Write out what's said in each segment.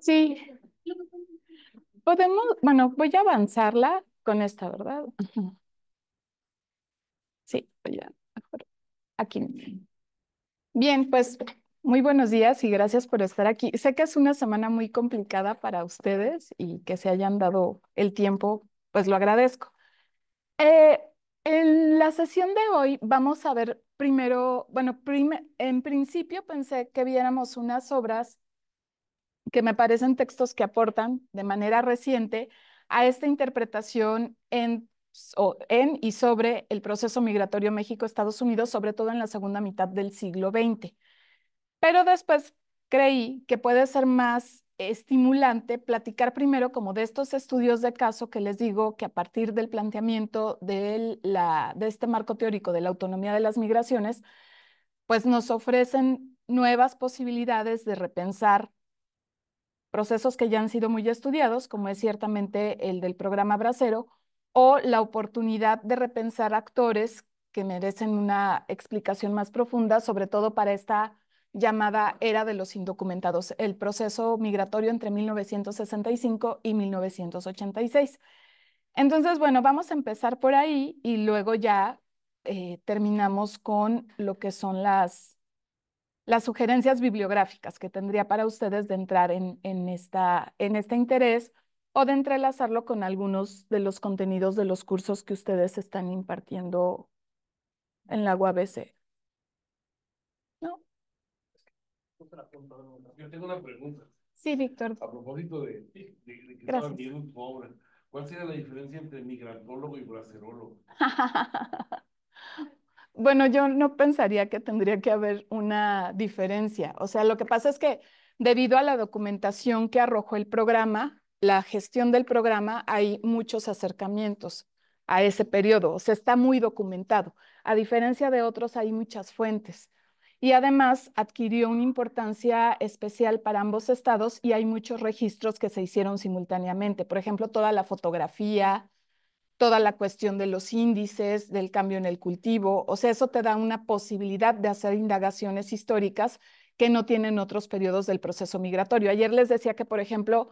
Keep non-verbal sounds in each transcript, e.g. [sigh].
Sí. Podemos, bueno, voy a avanzarla con esta, ¿verdad? [laughs] Sí, voy a... Aquí. Bien, pues muy buenos días y gracias por estar aquí. Sé que es una semana muy complicada para ustedes y que se hayan dado el tiempo, pues lo agradezco. Eh, en la sesión de hoy vamos a ver primero, bueno, en principio pensé que viéramos unas obras que me parecen textos que aportan de manera reciente a esta interpretación en, en y sobre el proceso migratorio México-Estados Unidos, sobre todo en la segunda mitad del siglo XX. Pero después creí que puede ser más estimulante platicar primero como de estos estudios de caso que les digo que a partir del planteamiento de, la, de este marco teórico de la autonomía de las migraciones, pues nos ofrecen nuevas posibilidades de repensar procesos que ya han sido muy estudiados, como es ciertamente el del programa Bracero, o la oportunidad de repensar actores que merecen una explicación más profunda, sobre todo para esta llamada Era de los Indocumentados, el proceso migratorio entre 1965 y 1986. Entonces, bueno, vamos a empezar por ahí y luego ya eh, terminamos con lo que son las, las sugerencias bibliográficas que tendría para ustedes de entrar en, en, esta, en este interés o de entrelazarlo con algunos de los contenidos de los cursos que ustedes están impartiendo en la UABC. Yo tengo una pregunta. Sí, Víctor. A propósito de, que viendo tu obra, ¿cuál sería la diferencia entre migratólogo y bracerólogo? [laughs] bueno, yo no pensaría que tendría que haber una diferencia. O sea, lo que pasa es que debido a la documentación que arrojó el programa, la gestión del programa, hay muchos acercamientos a ese periodo. O sea, está muy documentado. A diferencia de otros, hay muchas fuentes y además adquirió una importancia especial para ambos estados y hay muchos registros que se hicieron simultáneamente. Por ejemplo, toda la fotografía, toda la cuestión de los índices, del cambio en el cultivo. O sea, eso te da una posibilidad de hacer indagaciones históricas que no tienen otros periodos del proceso migratorio. Ayer les decía que, por ejemplo,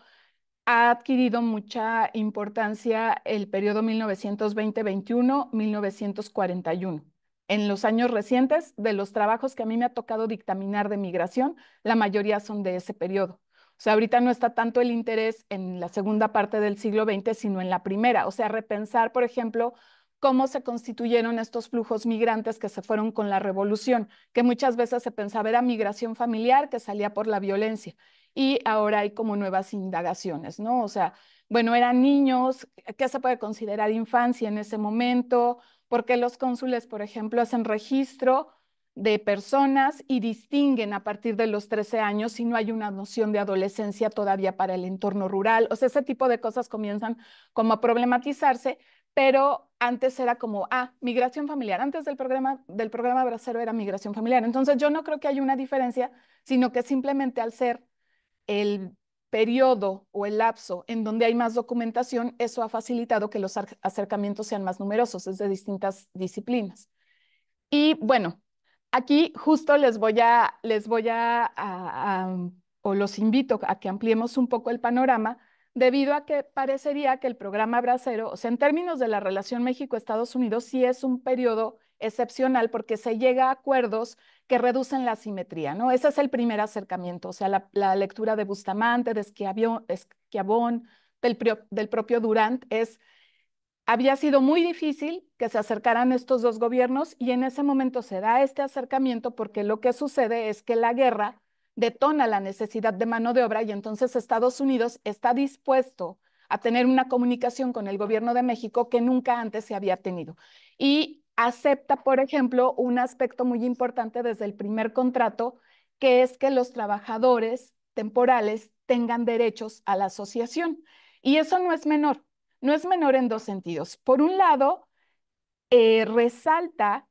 ha adquirido mucha importancia el periodo 1920-21, 1941 en los años recientes, de los trabajos que a mí me ha tocado dictaminar de migración, la mayoría son de ese periodo. O sea, ahorita no está tanto el interés en la segunda parte del siglo XX, sino en la primera. O sea, repensar, por ejemplo, cómo se constituyeron estos flujos migrantes que se fueron con la revolución, que muchas veces se pensaba era migración familiar que salía por la violencia. Y ahora hay como nuevas indagaciones, ¿no? O sea, bueno, eran niños, ¿qué se puede considerar infancia en ese momento? porque los cónsules, por ejemplo, hacen registro de personas y distinguen a partir de los 13 años si no hay una noción de adolescencia todavía para el entorno rural. O sea, ese tipo de cosas comienzan como a problematizarse, pero antes era como, ah, migración familiar. Antes del programa, del programa Bracero era migración familiar. Entonces yo no creo que haya una diferencia, sino que simplemente al ser el periodo o el lapso en donde hay más documentación, eso ha facilitado que los acercamientos sean más numerosos, es de distintas disciplinas. Y bueno, aquí justo les voy a, les voy a, o los invito a que ampliemos un poco el panorama, debido a que parecería que el programa Bracero, o sea, en términos de la relación México-Estados Unidos, sí es un periodo excepcional porque se llega a acuerdos que reducen la simetría, ¿no? Ese es el primer acercamiento, o sea, la, lectura de Bustamante, de Esquiabón, del, del propio Durant, es, había sido muy difícil que se acercaran estos dos gobiernos y en ese momento se da este acercamiento porque lo que sucede es que la guerra detona la necesidad de mano de obra y entonces Estados Unidos está dispuesto a tener una comunicación con el gobierno de México que nunca antes se había tenido. Y acepta, por ejemplo, un aspecto muy importante desde el primer contrato, que es que los trabajadores temporales tengan derechos a la asociación. Y eso no es menor, no es menor en dos sentidos. Por un lado, eh, resalta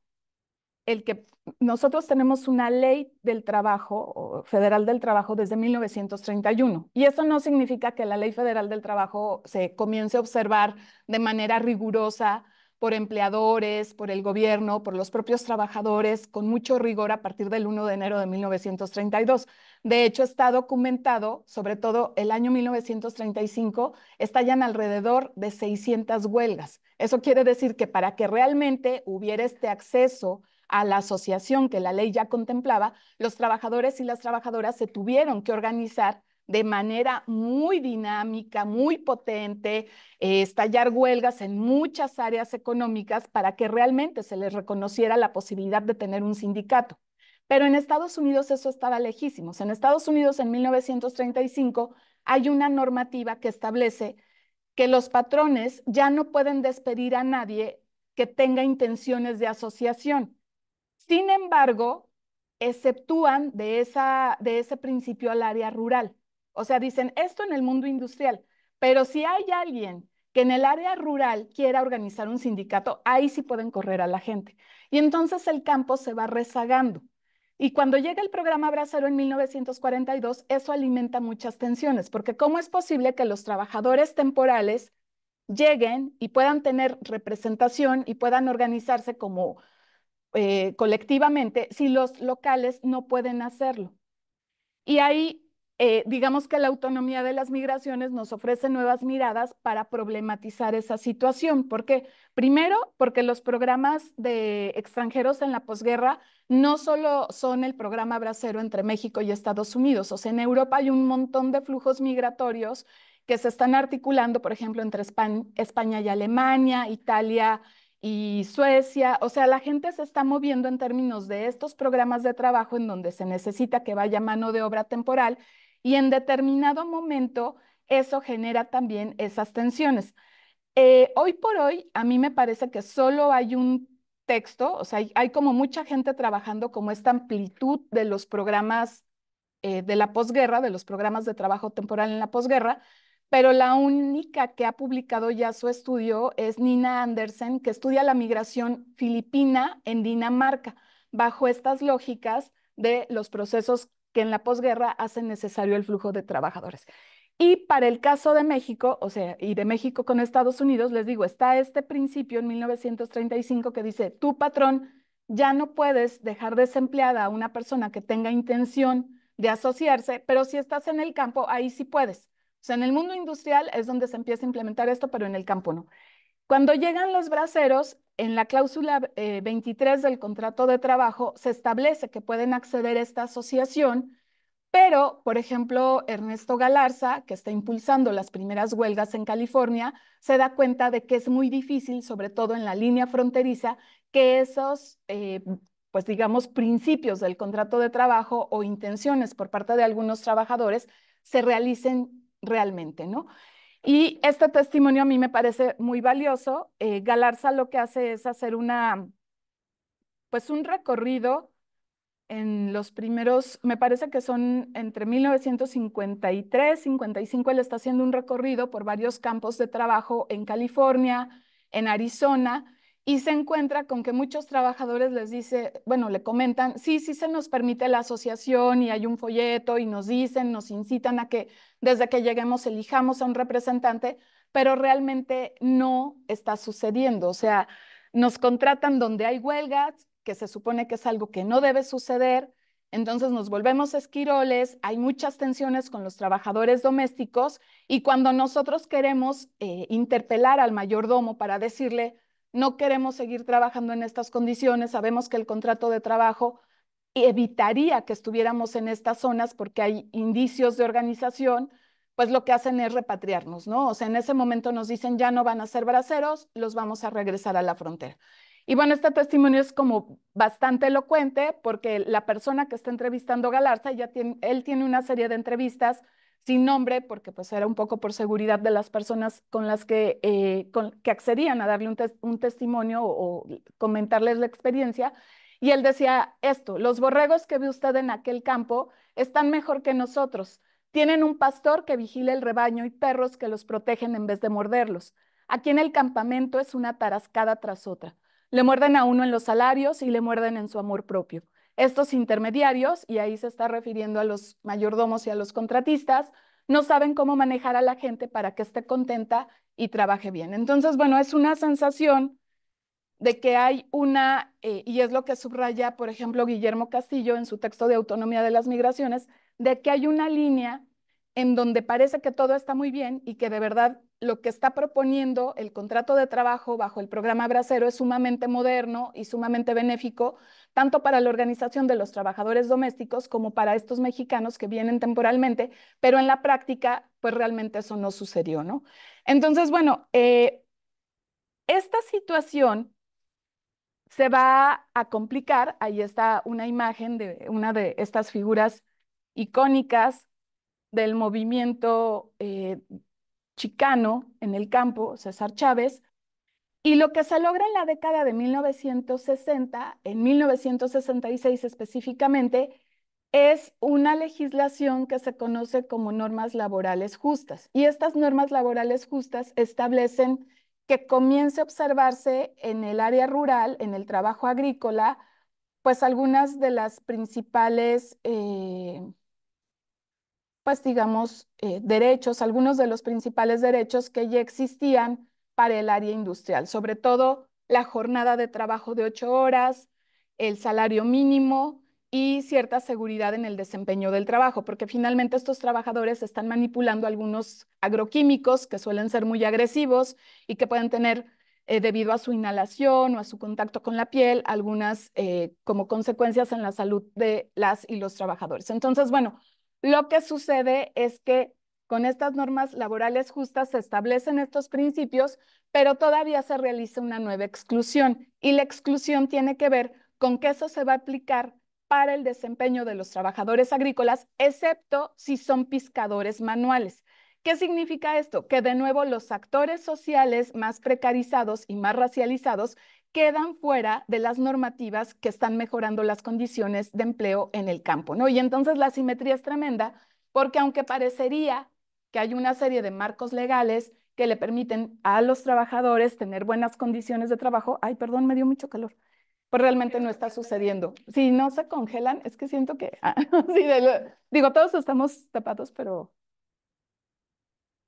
el que nosotros tenemos una ley del trabajo, federal del trabajo, desde 1931. Y eso no significa que la ley federal del trabajo se comience a observar de manera rigurosa por empleadores, por el gobierno, por los propios trabajadores, con mucho rigor a partir del 1 de enero de 1932. De hecho, está documentado, sobre todo el año 1935, estallan alrededor de 600 huelgas. Eso quiere decir que para que realmente hubiera este acceso a la asociación que la ley ya contemplaba, los trabajadores y las trabajadoras se tuvieron que organizar de manera muy dinámica, muy potente, eh, estallar huelgas en muchas áreas económicas para que realmente se les reconociera la posibilidad de tener un sindicato. Pero en Estados Unidos eso estaba lejísimo. En Estados Unidos en 1935 hay una normativa que establece que los patrones ya no pueden despedir a nadie que tenga intenciones de asociación. Sin embargo, exceptúan de, de ese principio al área rural. O sea, dicen esto en el mundo industrial, pero si hay alguien que en el área rural quiera organizar un sindicato, ahí sí pueden correr a la gente. Y entonces el campo se va rezagando. Y cuando llega el programa Bracero en 1942, eso alimenta muchas tensiones, porque ¿cómo es posible que los trabajadores temporales lleguen y puedan tener representación y puedan organizarse como eh, colectivamente si los locales no pueden hacerlo? Y ahí eh, digamos que la autonomía de las migraciones nos ofrece nuevas miradas para problematizar esa situación. ¿Por qué? Primero, porque los programas de extranjeros en la posguerra no solo son el programa bracero entre México y Estados Unidos, o sea, en Europa hay un montón de flujos migratorios que se están articulando, por ejemplo, entre España y Alemania, Italia y Suecia, o sea, la gente se está moviendo en términos de estos programas de trabajo en donde se necesita que vaya mano de obra temporal y en determinado momento eso genera también esas tensiones. Eh, hoy por hoy, a mí me parece que solo hay un texto, o sea, hay, como mucha gente trabajando como esta amplitud de los programas eh, de la posguerra, de los programas de trabajo temporal en la posguerra, pero la única que ha publicado ya su estudio es Nina Andersen, que estudia la migración filipina en Dinamarca, bajo estas lógicas de los procesos que en la posguerra hacen necesario el flujo de trabajadores. Y para el caso de México, o sea, y de México con Estados Unidos, les digo, está este principio en 1935 que dice, tu patrón ya no puedes dejar desempleada a una persona que tenga intención de asociarse, pero si estás en el campo, ahí sí puedes. O sea, en el mundo industrial es donde se empieza a implementar esto, pero en el campo no. Cuando llegan los braceros, en la cláusula 23 eh, del contrato de trabajo se establece que pueden acceder a esta asociación, pero, por ejemplo, Ernesto Galarza, que está impulsando las primeras huelgas en California, se da cuenta de que es muy difícil, sobre todo en la línea fronteriza, que esos, eh, pues digamos, principios del contrato de trabajo o intenciones por parte de algunos trabajadores se realicen realmente, ¿no? Y este testimonio a mí me parece muy valioso. Eh, Galarza lo que hace es hacer una, pues un recorrido en los primeros, me parece que son entre 1953, 55, él está haciendo un recorrido por varios campos de trabajo en California, en Arizona, y se encuentra con que muchos trabajadores les dice, bueno, le comentan, sí, sí se nos permite la asociación y hay un folleto y nos dicen, nos incitan a que desde que lleguemos elijamos a un representante, pero realmente no está sucediendo. O sea, nos contratan donde hay huelgas, que se supone que es algo que no debe suceder, entonces nos volvemos esquiroles, hay muchas tensiones con los trabajadores domésticos y cuando nosotros queremos eh, interpelar al mayordomo para decirle, no queremos seguir trabajando en estas condiciones, sabemos que el contrato de trabajo evitaría que estuviéramos en estas zonas porque hay indicios de organización, pues lo que hacen es repatriarnos, ¿no? O sea, en ese momento nos dicen ya no van a ser braceros, los vamos a regresar a la frontera. Y bueno, este testimonio es como bastante elocuente porque la persona que está entrevistando Galarza, ya él tiene una serie de entrevistas sin nombre, porque pues era un poco por seguridad de las personas con las que, eh, que accedían a darle un, testimonio o, o, comentarles la experiencia. Y él decía esto, los borregos que ve usted en aquel campo están mejor que nosotros. Tienen un pastor que vigila el rebaño y perros que los protegen en vez de morderlos. Aquí en el campamento es una tarascada tras otra. Le muerden a uno en los salarios y le muerden en su amor propio. Estos intermediarios, y ahí se está refiriendo a los mayordomos y a los contratistas, no saben cómo manejar a la gente para que esté contenta y trabaje bien. Entonces, bueno, es una sensación de que hay una, eh, y es lo que subraya, por ejemplo, Guillermo Castillo en su texto de Autonomía de las Migraciones, de que hay una línea en donde parece que todo está muy bien y que de verdad lo que está proponiendo el contrato de trabajo bajo el programa Bracero es sumamente moderno y sumamente benéfico, tanto para la organización de los trabajadores domésticos como para estos mexicanos que vienen temporalmente, pero en la práctica, pues realmente eso no sucedió, ¿no? Entonces, bueno, eh, esta situación se va a complicar. Ahí está una imagen de una de estas figuras icónicas del movimiento eh, chicano en el campo, César Chávez, y lo que se logra en la década de 1960, en 1966 específicamente, es una legislación que se conoce como normas laborales justas. Y estas normas laborales justas establecen que comience a observarse en el área rural, en el trabajo agrícola, pues algunas de las principales, eh, pues digamos, eh, derechos, algunos de los principales derechos que ya existían para el área industrial, sobre todo la jornada de trabajo de ocho horas, el salario mínimo y cierta seguridad en el desempeño del trabajo, porque finalmente estos trabajadores están manipulando algunos agroquímicos que suelen ser muy agresivos y que pueden tener eh, debido a su inhalación o a su contacto con la piel, algunas eh, como consecuencias en la salud de las y los trabajadores. Entonces, bueno, lo que sucede es que con estas normas laborales justas se establecen estos principios, pero todavía se realiza una nueva exclusión y la exclusión tiene que ver con que eso se va a aplicar para el desempeño de los trabajadores agrícolas, excepto si son pescadores manuales. ¿Qué significa esto? Que de nuevo los actores sociales más precarizados y más racializados quedan fuera de las normativas que están mejorando las condiciones de empleo en el campo, ¿no? Y entonces la simetría es tremenda porque aunque parecería que hay una serie de marcos legales que le permiten a los trabajadores tener buenas condiciones de trabajo. Ay, perdón, me dio mucho calor. Pues realmente no está sucediendo. Si no se congelan, es que siento que... [laughs] digo, todos estamos tapados, pero...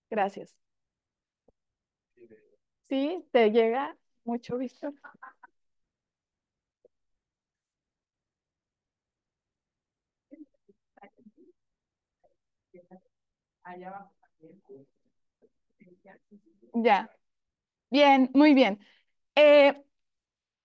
Gracias. Sí, te llega mucho, visto. allá abajo pues, eh, Ya. Bien, muy bien. Eh,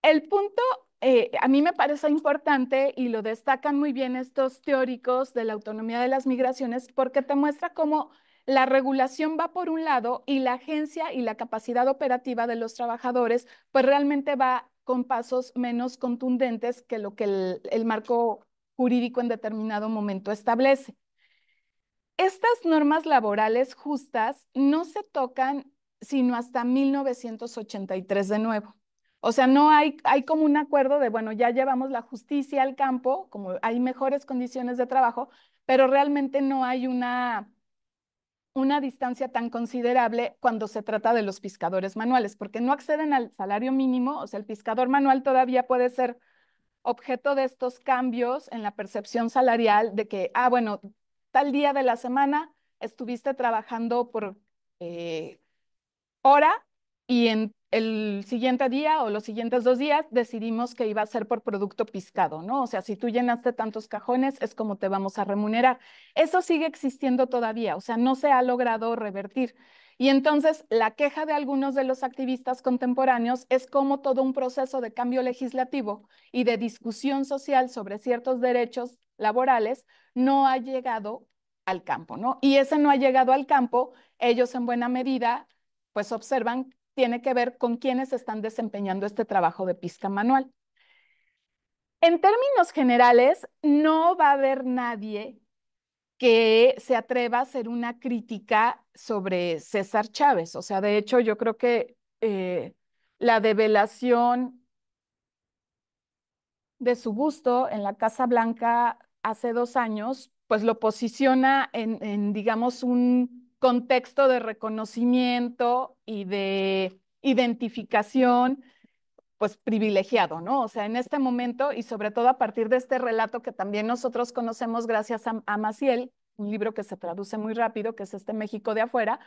el punto eh, a mí me parece importante y lo destacan muy bien estos teóricos de la autonomía de las migraciones porque te muestra cómo la regulación va por un lado y la agencia y la capacidad operativa de los trabajadores pues realmente va con pasos menos contundentes que lo que el marco jurídico en determinado momento establece. Estas normas laborales justas no se tocan sino hasta 1983 de nuevo. O sea, no hay, hay como un acuerdo de, bueno, ya llevamos la justicia al campo, como hay mejores condiciones de trabajo, pero realmente no hay una, una distancia tan considerable cuando se trata de los pescadores manuales, porque no acceden al salario mínimo, o sea, el pescador manual todavía puede ser objeto de estos cambios en la percepción salarial de que, ah, bueno, tal día de la semana estuviste trabajando por eh, hora y en el siguiente día o los siguientes dos días decidimos que iba a ser por producto piscado, ¿no? O sea, si tú llenaste tantos cajones es como te vamos a remunerar. Eso sigue existiendo todavía, o sea, no se ha logrado revertir. Y entonces la queja de algunos de los activistas contemporáneos es cómo todo un proceso de cambio legislativo y de discusión social sobre ciertos derechos laborales no ha llegado al campo, ¿no? Y ese no ha llegado al campo, ellos en buena medida, pues observan, tiene que ver con quienes están desempeñando este trabajo de pista manual. En términos generales, no va a haber nadie que se atreva a hacer una crítica sobre César Chávez. O sea, de hecho, yo creo que eh, la develación de su gusto en la Casa Blanca hace dos años, pues lo posiciona en, en digamos, un contexto de reconocimiento y de identificación pues privilegiado, ¿no? O sea, en este momento y sobre todo a partir de este relato que también nosotros conocemos gracias a, Maciel, un libro que se traduce muy rápido, que es este México de afuera,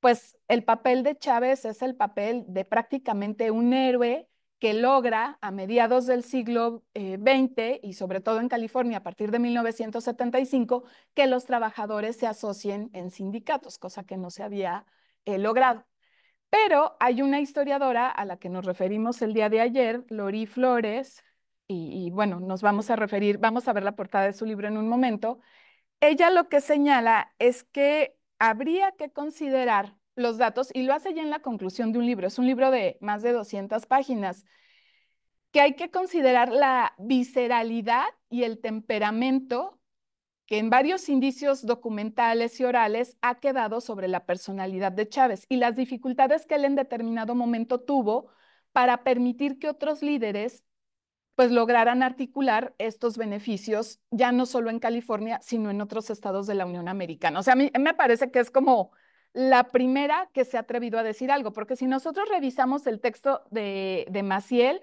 pues el papel de Chávez es el papel de prácticamente un héroe que logra a mediados del siglo XX eh, y sobre todo en California a partir de 1975 que los trabajadores se asocien en sindicatos, cosa que no se había eh, logrado. Pero hay una historiadora a la que nos referimos el día de ayer, Lori Flores, y, bueno, nos vamos a referir, vamos a ver la portada de su libro en un momento. Ella lo que señala es que habría que considerar los datos, y lo hace ya en la conclusión de un libro, es un libro de más de 200 páginas, que hay que considerar la visceralidad y el temperamento que en varios indicios documentales y orales ha quedado sobre la personalidad de Chávez y las dificultades que él en determinado momento tuvo para permitir que otros líderes pues lograran articular estos beneficios ya no solo en California, sino en otros estados de la Unión Americana. O sea, a mí me parece que es como la primera que se ha atrevido a decir algo, porque si nosotros revisamos el texto de, de Maciel,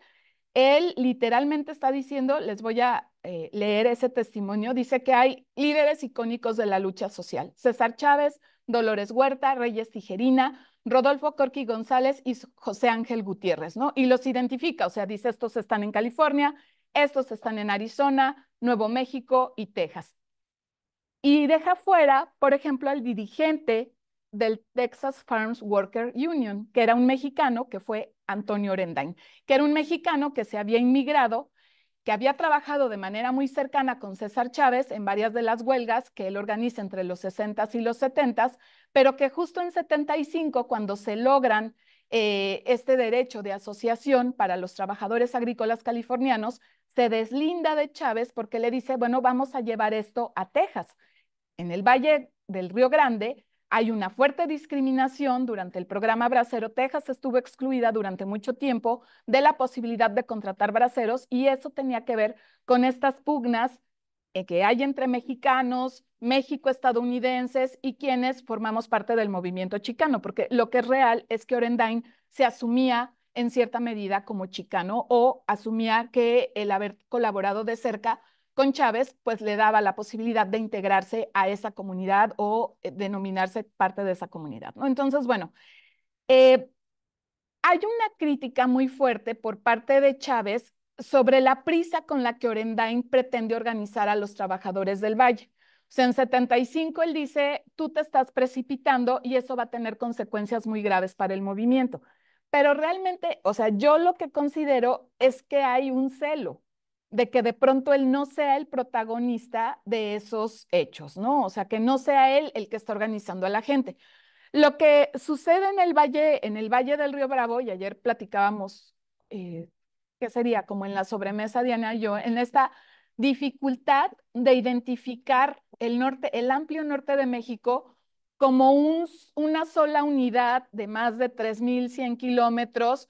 él literalmente está diciendo, les voy a eh, leer ese testimonio, dice que hay líderes icónicos de la lucha social, César Chávez, Dolores Huerta, Reyes Tijerina, Rodolfo Corqui González y José Ángel Gutiérrez, ¿no? Y los identifica, o sea, dice, estos están en California, estos están en Arizona, Nuevo México y Texas. Y deja fuera, por ejemplo, al dirigente del Texas Farms Worker Union, que era un mexicano que fue Antonio Orendain, que era un mexicano que se había inmigrado, que había trabajado de manera muy cercana con César Chávez en varias de las huelgas que él organiza entre los 60 y los 70, pero que justo en 75, cuando se logran eh, este derecho de asociación para los trabajadores agrícolas californianos, se deslinda de Chávez porque le dice, bueno, vamos a llevar esto a Texas. En el Valle del Río Grande hay una fuerte discriminación. Durante el programa Bracero, Texas estuvo excluida durante mucho tiempo de la posibilidad de contratar braceros y eso tenía que ver con estas pugnas eh, que hay entre mexicanos, México-estadounidenses y quienes formamos parte del movimiento chicano, porque lo que es real es que Orendain se asumía en cierta medida como chicano o asumía que el haber colaborado de cerca con Chávez, pues le daba la posibilidad de integrarse a esa comunidad o eh, denominarse parte de esa comunidad, ¿no? Entonces, bueno, eh, hay una crítica muy fuerte por parte de Chávez sobre la prisa con la que Orendain pretende organizar a los trabajadores del valle. O sea, en 75 él dice, tú te estás precipitando y eso va a tener consecuencias muy graves para el movimiento. Pero realmente, o sea, yo lo que considero es que hay un celo, de que de pronto él no sea el protagonista de esos hechos, ¿no? O sea, que no sea él el que está organizando a la gente. Lo que sucede en el valle, en el valle del Río Bravo, y ayer platicábamos, eh, ¿qué sería? Como en la sobremesa, Diana y yo, en esta dificultad de identificar el norte, el amplio norte de México, como una sola unidad de más de 3.100 kilómetros,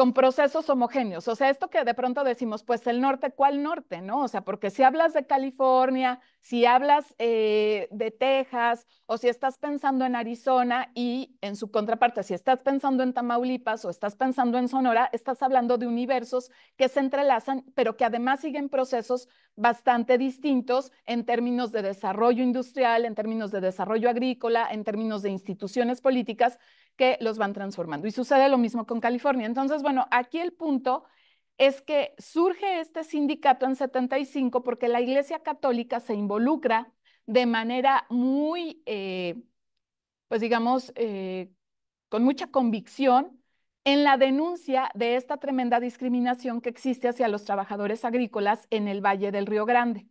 con procesos homogéneos. O sea, esto que de pronto decimos, pues el norte, ¿cuál norte? ¿No? O sea, porque si hablas de California si hablas eh, de Texas o si estás pensando en Arizona y en su contraparte, si estás pensando en Tamaulipas o estás pensando en Sonora, estás hablando de universos que se entrelazan, pero que además siguen procesos bastante distintos en términos de desarrollo industrial, en términos de desarrollo agrícola, en términos de instituciones políticas que los van transformando. Y sucede lo mismo con California. Entonces, bueno, aquí el punto es que surge este sindicato en 75 porque la Iglesia Católica se involucra de manera muy, eh, pues digamos, eh, con mucha convicción en la denuncia de esta tremenda discriminación que existe hacia los trabajadores agrícolas en el Valle del Río Grande.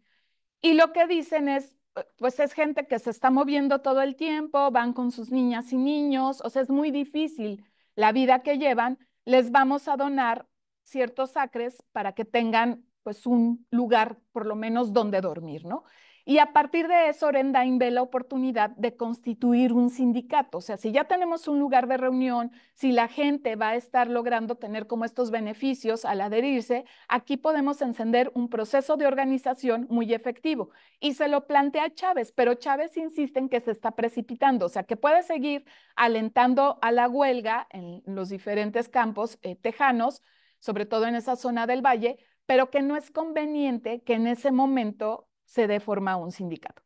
Y lo que dicen es, pues es gente que se está moviendo todo el tiempo, van con sus niñas y niños, o sea, es muy difícil la vida que llevan, les vamos a donar ciertos acres para que tengan pues un lugar por lo menos donde dormir, ¿no? Y a partir de eso, Orendain ve la oportunidad de constituir un sindicato. O sea, si ya tenemos un lugar de reunión, si la gente va a estar logrando tener como estos beneficios al adherirse, aquí podemos encender un proceso de organización muy efectivo. Y se lo plantea Chávez, pero Chávez insiste en que se está precipitando, o sea, que puede seguir alentando a la huelga en los diferentes campos eh, tejanos, sobre todo en esa zona del valle, pero que no es conveniente que en ese momento se dé forma un sindicato.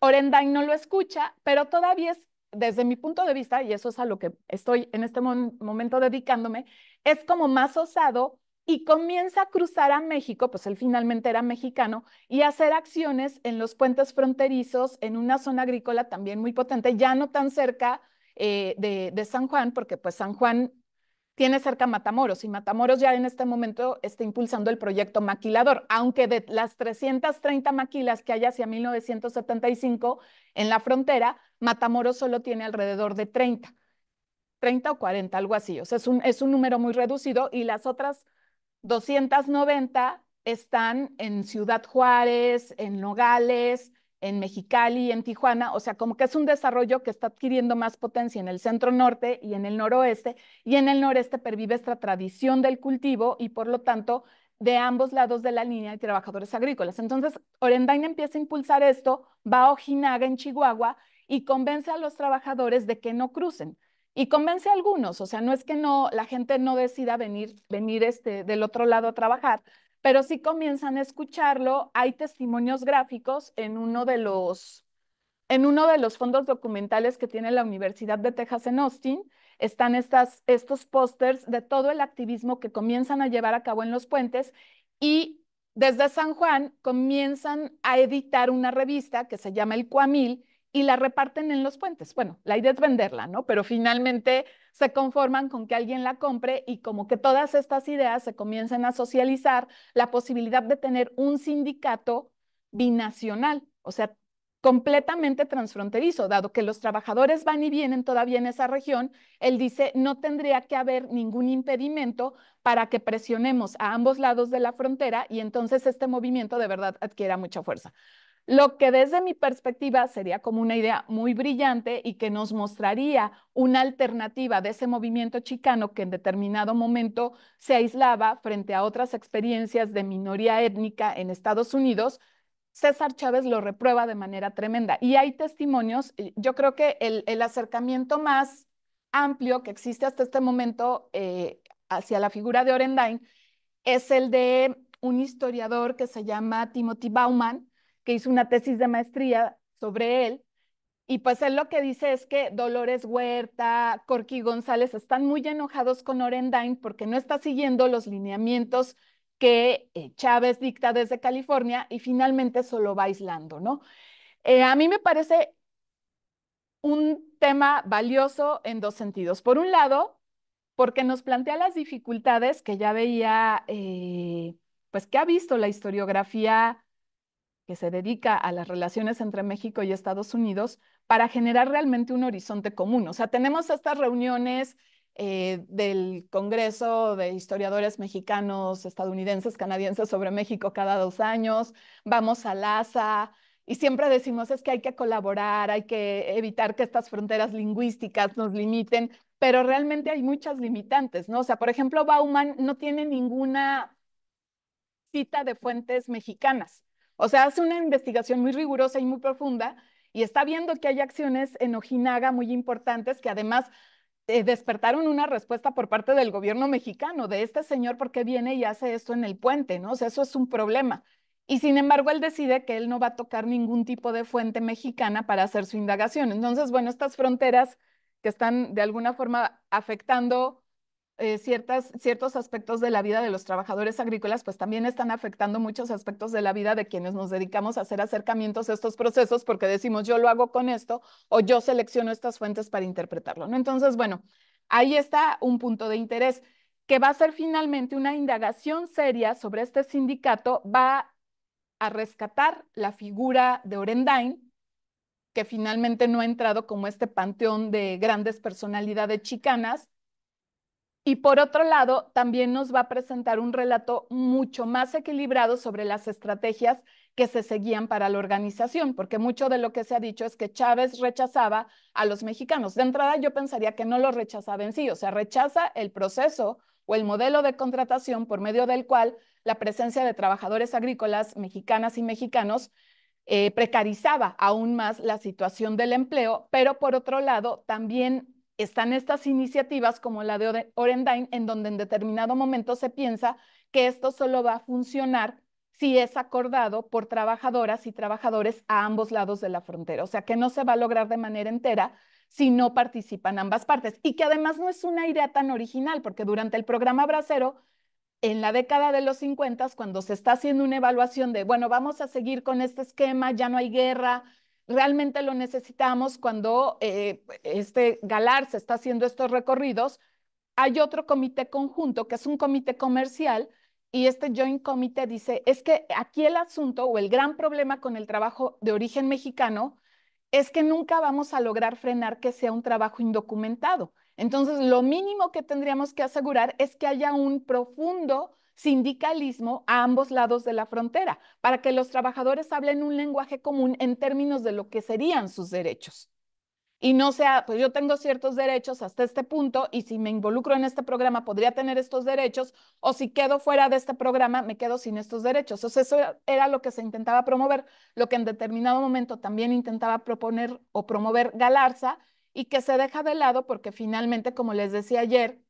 Orendain no lo escucha, pero todavía es, desde mi punto de vista, y eso es a lo que estoy en este momento dedicándome, es como más osado y comienza a cruzar a México, pues él finalmente era mexicano, y hacer acciones en los puentes fronterizos, en una zona agrícola también muy potente, ya no tan cerca eh, de, de San Juan, porque pues San Juan tiene cerca Matamoros y Matamoros ya en este momento está impulsando el proyecto maquilador, aunque de las 330 maquilas que hay hacia 1975 en la frontera, Matamoros solo tiene alrededor de 30, 30 o 40, algo así. O sea, es un, es un número muy reducido y las otras 290 están en Ciudad Juárez, en Nogales, en Mexicali, y en Tijuana, o sea, como que es un desarrollo que está adquiriendo más potencia en el centro norte y en el noroeste, y en el noreste pervive esta tradición del cultivo y por lo tanto de ambos lados de la línea de trabajadores agrícolas. Entonces, Orendain empieza a impulsar esto, va a Ojinaga en Chihuahua y convence a los trabajadores de que no crucen. Y convence a algunos, o sea, no es que no la gente no decida venir, venir este, del otro lado a trabajar, pero si comienzan a escucharlo. Hay testimonios gráficos en uno de los, en uno de los fondos documentales que tiene la Universidad de Texas en Austin. Están estas, estos pósters de todo el activismo que comienzan a llevar a cabo en los puentes y desde San Juan comienzan a editar una revista que se llama El Cuamil y la reparten en los puentes. Bueno, la idea es venderla, ¿no? Pero finalmente se conforman con que alguien la compre y como que todas estas ideas se comiencen a socializar, la posibilidad de tener un sindicato binacional, o sea, completamente transfronterizo, dado que los trabajadores van y vienen todavía en esa región, él dice, no tendría que haber ningún impedimento para que presionemos a ambos lados de la frontera y entonces este movimiento de verdad adquiera mucha fuerza lo que desde mi perspectiva sería como una idea muy brillante y que nos mostraría una alternativa de ese movimiento chicano que en determinado momento se aislaba frente a otras experiencias de minoría étnica en Estados Unidos, César Chávez lo reprueba de manera tremenda. Y hay testimonios, yo creo que el, acercamiento más amplio que existe hasta este momento eh, hacia la figura de Orendain es el de un historiador que se llama Timothy Bauman, que hizo una tesis de maestría sobre él. Y pues él lo que dice es que Dolores Huerta, Corky González están muy enojados con Orendain porque no está siguiendo los lineamientos que eh, Chávez dicta desde California y finalmente solo va aislando, ¿no? Eh, a mí me parece un tema valioso en dos sentidos. Por un lado, porque nos plantea las dificultades que ya veía, eh, pues que ha visto la historiografía que se dedica a las relaciones entre México y Estados Unidos para generar realmente un horizonte común. O sea, tenemos estas reuniones eh, del Congreso de Historiadores Mexicanos, Estadounidenses, Canadienses sobre México cada dos años, vamos a LASA, y siempre decimos es que hay que colaborar, hay que evitar que estas fronteras lingüísticas nos limiten, pero realmente hay muchas limitantes, ¿no? O sea, por ejemplo, Bauman no tiene ninguna cita de fuentes mexicanas. O sea, hace una investigación muy rigurosa y muy profunda y está viendo que hay acciones en Ojinaga muy importantes que además eh, despertaron una respuesta por parte del gobierno mexicano de este señor porque viene y hace esto en el puente, ¿no? O sea, eso es un problema. Y sin embargo, él decide que él no va a tocar ningún tipo de fuente mexicana para hacer su indagación. Entonces, bueno, estas fronteras que están de alguna forma afectando eh, ciertas, ciertos aspectos de la vida de los trabajadores agrícolas, pues también están afectando muchos aspectos de la vida de quienes nos dedicamos a hacer acercamientos a estos procesos, porque decimos yo lo hago con esto o yo selecciono estas fuentes para interpretarlo. ¿no? Entonces, bueno, ahí está un punto de interés que va a ser finalmente una indagación seria sobre este sindicato, va a rescatar la figura de Orendain, que finalmente no ha entrado como este panteón de grandes personalidades chicanas, y por otro lado, también nos va a presentar un relato mucho más equilibrado sobre las estrategias que se seguían para la organización, porque mucho de lo que se ha dicho es que Chávez rechazaba a los mexicanos. De entrada, yo pensaría que no lo rechazaba en sí, o sea, rechaza el proceso o el modelo de contratación por medio del cual la presencia de trabajadores agrícolas mexicanas y mexicanos eh, precarizaba aún más la situación del empleo, pero por otro lado, también están estas iniciativas como la de Orendain, en donde en determinado momento se piensa que esto solo va a funcionar si es acordado por trabajadoras y trabajadores a ambos lados de la frontera. O sea, que no se va a lograr de manera entera si no participan ambas partes. Y que además no es una idea tan original, porque durante el programa Bracero, en la década de los 50, cuando se está haciendo una evaluación de, bueno, vamos a seguir con este esquema, ya no hay guerra, realmente lo necesitamos cuando eh, este Galar se está haciendo estos recorridos. Hay otro comité conjunto, que es un comité comercial, y este Joint Committee dice, es que aquí el asunto o el gran problema con el trabajo de origen mexicano es que nunca vamos a lograr frenar que sea un trabajo indocumentado. Entonces, lo mínimo que tendríamos que asegurar es que haya un profundo sindicalismo a ambos lados de la frontera, para que los trabajadores hablen un lenguaje común en términos de lo que serían sus derechos. Y no sea, pues yo tengo ciertos derechos hasta este punto y si me involucro en este programa podría tener estos derechos o si quedo fuera de este programa me quedo sin estos derechos. O eso era lo que se intentaba promover, lo que en determinado momento también intentaba proponer o promover Galarza y que se deja de lado porque finalmente, como les decía ayer,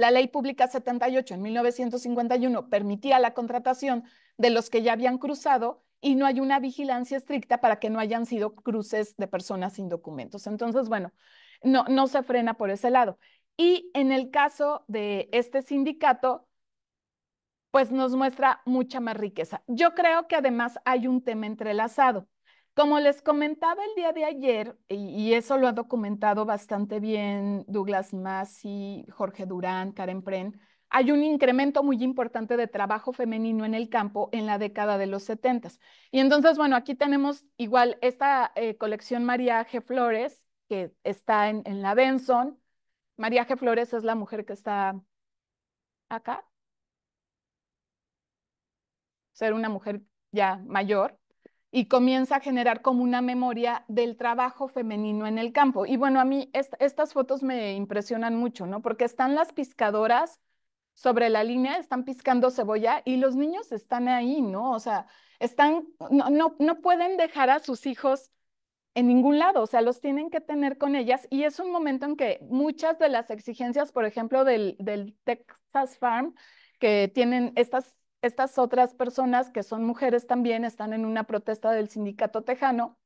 la ley pública 78 en 1951 permitía la contratación de los que ya habían cruzado y no hay una vigilancia estricta para que no hayan sido cruces de personas sin documentos. Entonces, bueno, no, no se frena por ese lado. Y en el caso de este sindicato, pues nos muestra mucha más riqueza. Yo creo que además hay un tema entrelazado. Como les comentaba el día de ayer, y, eso lo ha documentado bastante bien Douglas Massey, Jorge Durán, Karen Pren, hay un incremento muy importante de trabajo femenino en el campo en la década de los 70. Y entonces, bueno, aquí tenemos igual esta eh, colección María G. Flores, que está en, la Benson. María G. Flores es la mujer que está acá. Ser una mujer ya mayor y comienza a generar como una memoria del trabajo femenino en el campo. Y bueno, a mí estas fotos me impresionan mucho, ¿no? Porque están las piscadoras sobre la línea, están piscando cebolla y los niños están ahí, ¿no? O sea, están, no, no, no pueden dejar a sus hijos en ningún lado, o sea, los tienen que tener con ellas y es un momento en que muchas de las exigencias, por ejemplo, del, del Texas Farm, que tienen estas estas otras personas, que son mujeres también, están en una protesta del sindicato tejano,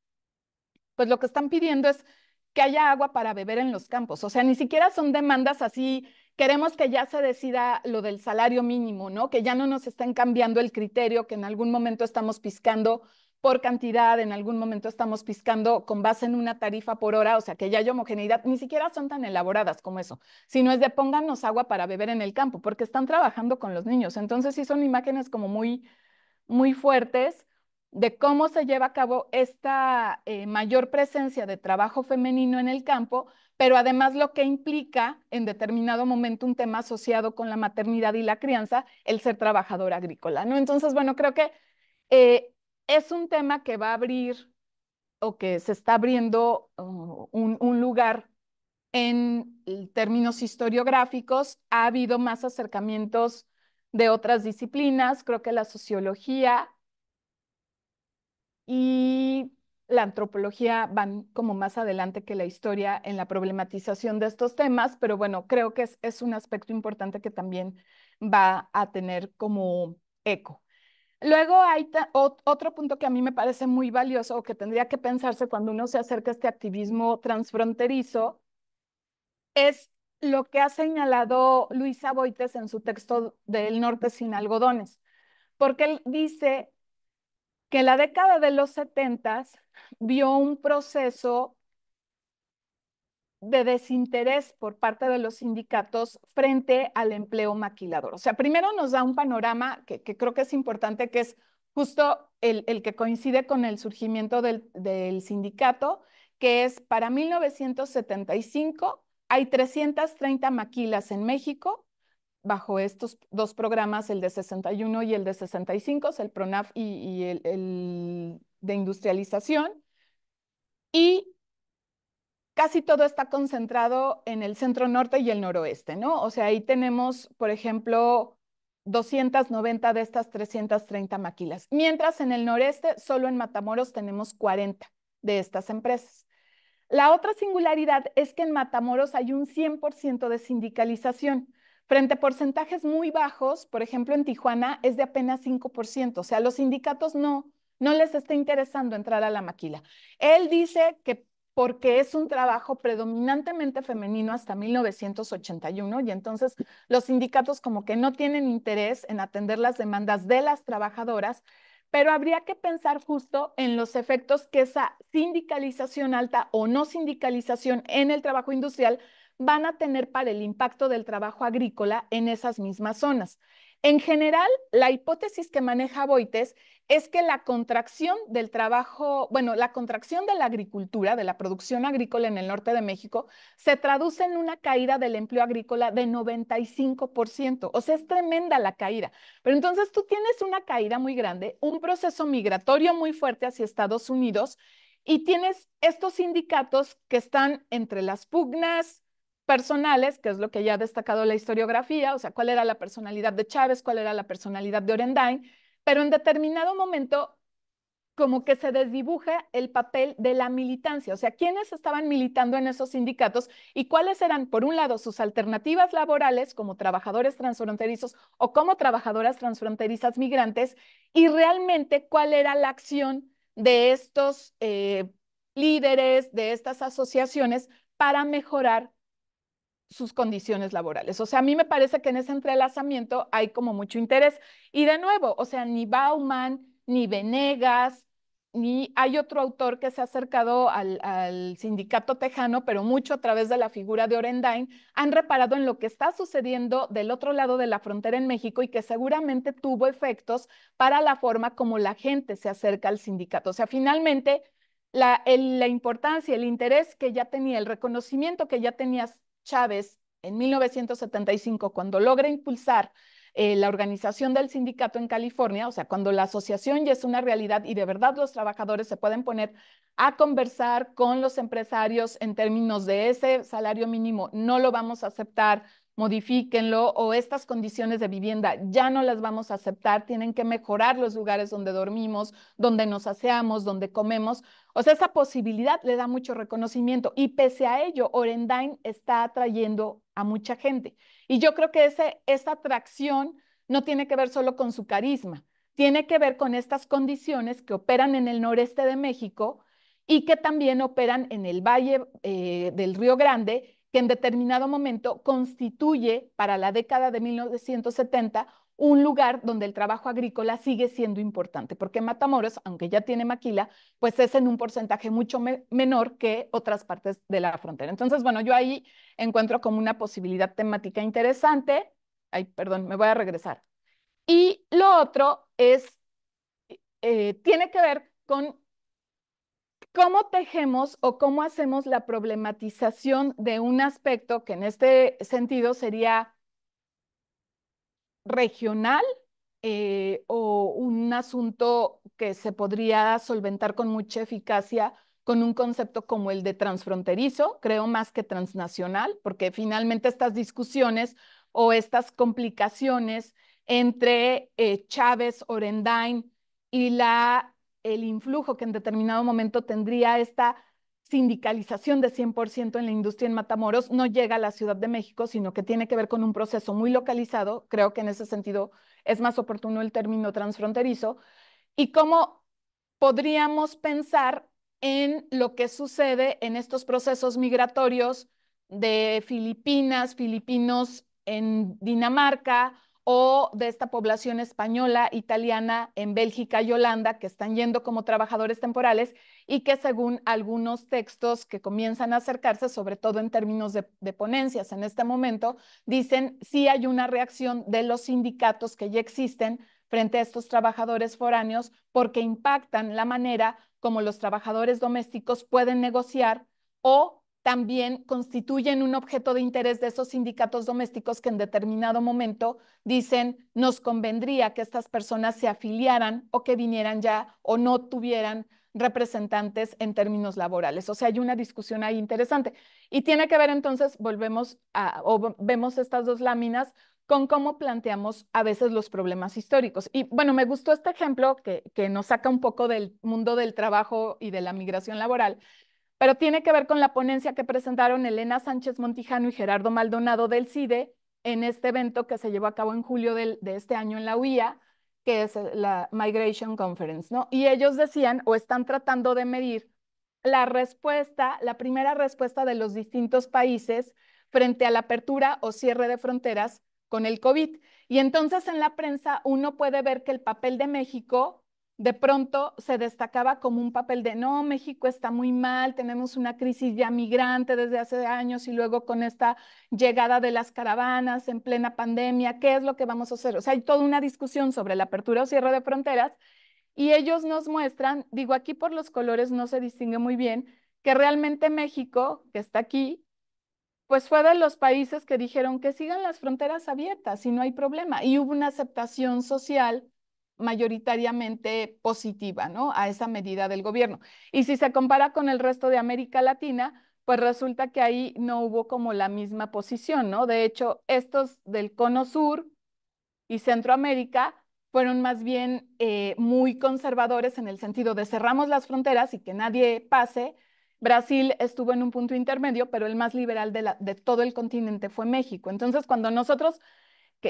pues lo que están pidiendo es que haya agua para beber en los campos. O sea, ni siquiera son demandas así, queremos que ya se decida lo del salario mínimo, ¿no? Que ya no nos estén cambiando el criterio, que en algún momento estamos piscando por cantidad, en algún momento estamos piscando con base en una tarifa por hora, o sea que ya hay homogeneidad, ni siquiera son tan elaboradas como eso, sino es de pónganos agua para beber en el campo, porque están trabajando con los niños. Entonces sí son imágenes como muy, muy fuertes de cómo se lleva a cabo esta eh, mayor presencia de trabajo femenino en el campo, pero además lo que implica en determinado momento un tema asociado con la maternidad y la crianza, el ser trabajador agrícola, ¿no? Entonces, bueno, creo que eh, es un tema que va a abrir o que se está abriendo oh, un, lugar en términos historiográficos. Ha habido más acercamientos de otras disciplinas, creo que la sociología y la antropología van como más adelante que la historia en la problematización de estos temas, pero bueno, creo que es un aspecto importante que también va a tener como eco. Luego hay otro punto que a mí me parece muy valioso o que tendría que pensarse cuando uno se acerca a este activismo transfronterizo, es lo que ha señalado Luisa Boites en su texto del norte sin algodones, porque él dice que la década de los 70 vio un proceso de desinterés por parte de los sindicatos frente al empleo maquilador. O sea, primero nos da un panorama que, creo que es importante, que es justo el, que coincide con el surgimiento del, sindicato, que es para 1975 hay 330 maquilas en México bajo estos dos programas, el de 61 y el de 65, es el PRONAF y, y el, el de industrialización. Y casi todo está concentrado en el centro norte y el noroeste, ¿no? O sea, ahí tenemos, por ejemplo, 290 de estas 330 maquilas, mientras en el noreste, solo en Matamoros tenemos 40 de estas empresas. La otra singularidad es que en Matamoros hay un 100% de sindicalización. Frente a porcentajes muy bajos, por ejemplo, en Tijuana es de apenas 5%, o sea, los sindicatos no, no les está interesando entrar a la maquila. Él dice que porque es un trabajo predominantemente femenino hasta 1981 y entonces los sindicatos como que no tienen interés en atender las demandas de las trabajadoras, pero habría que pensar justo en los efectos que esa sindicalización alta o no sindicalización en el trabajo industrial van a tener para el impacto del trabajo agrícola en esas mismas zonas. En general, la hipótesis que maneja Boites es que la contracción del trabajo, bueno, la contracción de la agricultura, de la producción agrícola en el norte de México, se traduce en una caída del empleo agrícola de 95%. O sea, es tremenda la caída. Pero entonces tú tienes una caída muy grande, un proceso migratorio muy fuerte hacia Estados Unidos y tienes estos sindicatos que están entre las pugnas, personales, que es lo que ya ha destacado la historiografía, o sea, cuál era la personalidad de Chávez, cuál era la personalidad de Orendain, pero en determinado momento como que se desdibuja el papel de la militancia, o sea, quiénes estaban militando en esos sindicatos y cuáles eran, por un lado, sus alternativas laborales como trabajadores transfronterizos o como trabajadoras transfronterizas migrantes, y realmente cuál era la acción de estos eh, líderes, de estas asociaciones para mejorar sus condiciones laborales. O sea, a mí me parece que en ese entrelazamiento hay como mucho interés. Y de nuevo, o sea, ni Bauman, ni Venegas, ni hay otro autor que se ha acercado al, sindicato tejano, pero mucho a través de la figura de Orendain, han reparado en lo que está sucediendo del otro lado de la frontera en México y que seguramente tuvo efectos para la forma como la gente se acerca al sindicato. O sea, finalmente, la, la importancia, el interés que ya tenía, el reconocimiento que ya tenías Chávez en 1975, cuando logra impulsar eh, la organización del sindicato en California, o sea, cuando la asociación ya es una realidad y de verdad los trabajadores se pueden poner a conversar con los empresarios en términos de ese salario mínimo, no lo vamos a aceptar, modifíquenlo o estas condiciones de vivienda ya no las vamos a aceptar, tienen que mejorar los lugares donde dormimos, donde nos aseamos, donde comemos. O sea, esa posibilidad le da mucho reconocimiento y pese a ello, Orendain está atrayendo a mucha gente. Y yo creo que esa atracción no tiene que ver solo con su carisma, tiene que ver con estas condiciones que operan en el noreste de México y que también operan en el valle eh, del Río Grande que en determinado momento constituye para la década de 1970 un lugar donde el trabajo agrícola sigue siendo importante, porque Matamoros, aunque ya tiene maquila, pues es en un porcentaje mucho menor que otras partes de la frontera. Entonces, bueno, yo ahí encuentro como una posibilidad temática interesante. Ay, perdón, me voy a regresar. Y lo otro es, eh, tiene que ver con ¿Cómo tejemos o cómo hacemos la problematización de un aspecto que en este sentido sería regional eh, o un asunto que se podría solventar con mucha eficacia con un concepto como el de transfronterizo, creo más que transnacional, porque finalmente estas discusiones o estas complicaciones entre eh, Chávez, Orendain y la el influjo que en determinado momento tendría esta sindicalización de 100% en la industria en Matamoros no llega a la Ciudad de México, sino que tiene que ver con un proceso muy localizado. Creo que en ese sentido es más oportuno el término transfronterizo. Y cómo podríamos pensar en lo que sucede en estos procesos migratorios de Filipinas, filipinos en Dinamarca o de esta población española, italiana en Bélgica y Holanda que están yendo como trabajadores temporales y que según algunos textos que comienzan a acercarse, sobre todo en términos de, ponencias en este momento, dicen sí hay una reacción de los sindicatos que ya existen frente a estos trabajadores foráneos porque impactan la manera como los trabajadores domésticos pueden negociar o también constituyen un objeto de interés de esos sindicatos domésticos que en determinado momento dicen, nos convendría que estas personas se afiliaran o que vinieran ya o no tuvieran representantes en términos laborales. O sea, hay una discusión ahí interesante. Y tiene que ver entonces, volvemos a, o vemos estas dos láminas con cómo planteamos a veces los problemas históricos. Y bueno, me gustó este ejemplo que nos saca un poco del mundo del trabajo y de la migración laboral, pero tiene que ver con la ponencia que presentaron Elena Sánchez Montijano y Gerardo Maldonado del CIDE en este evento que se llevó a cabo en julio de este año en la UIA, que es eh, la Migration Conference, ¿no? Y ellos decían o están tratando de medir la respuesta, la primera respuesta de los distintos países frente a la apertura o cierre de fronteras con el COVID. Y entonces en la prensa uno puede ver que el papel de México de pronto se destacaba como un papel de, no, México está muy mal, tenemos una crisis ya migrante desde hace años y luego con esta llegada de las caravanas en plena pandemia, ¿qué es lo que vamos a hacer? O sea, hay toda una discusión sobre la apertura o cierre de fronteras y ellos nos muestran, digo, aquí por los colores no se distingue muy bien, que realmente México, que está aquí, pues fue de los países que dijeron que sigan las fronteras abiertas y no hay problema. Y hubo una aceptación social mayoritariamente positiva, ¿no? A esa medida del gobierno. Y si se compara con el resto de América Latina, pues resulta que ahí no hubo como la misma posición, ¿no? De hecho, estos del Cono Sur y Centroamérica fueron más bien eh, muy conservadores en el sentido de cerramos las fronteras y que nadie pase. Brasil estuvo en un punto intermedio, pero el más liberal de, de todo el continente fue México. Entonces, cuando nosotros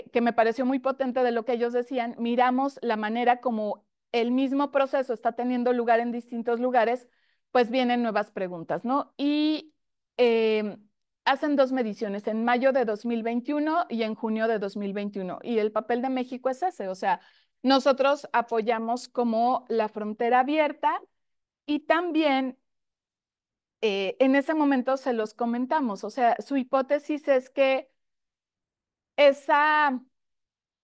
que, me pareció muy potente de lo que ellos decían, miramos la manera como el mismo proceso está teniendo lugar en distintos lugares, pues vienen nuevas preguntas, ¿no? Y eh, hacen dos mediciones, en mayo de 2021 y en junio de 2021. Y el papel de México es ese, o sea, nosotros apoyamos como la frontera abierta y también eh, en ese momento se los comentamos, o sea, su hipótesis es que esa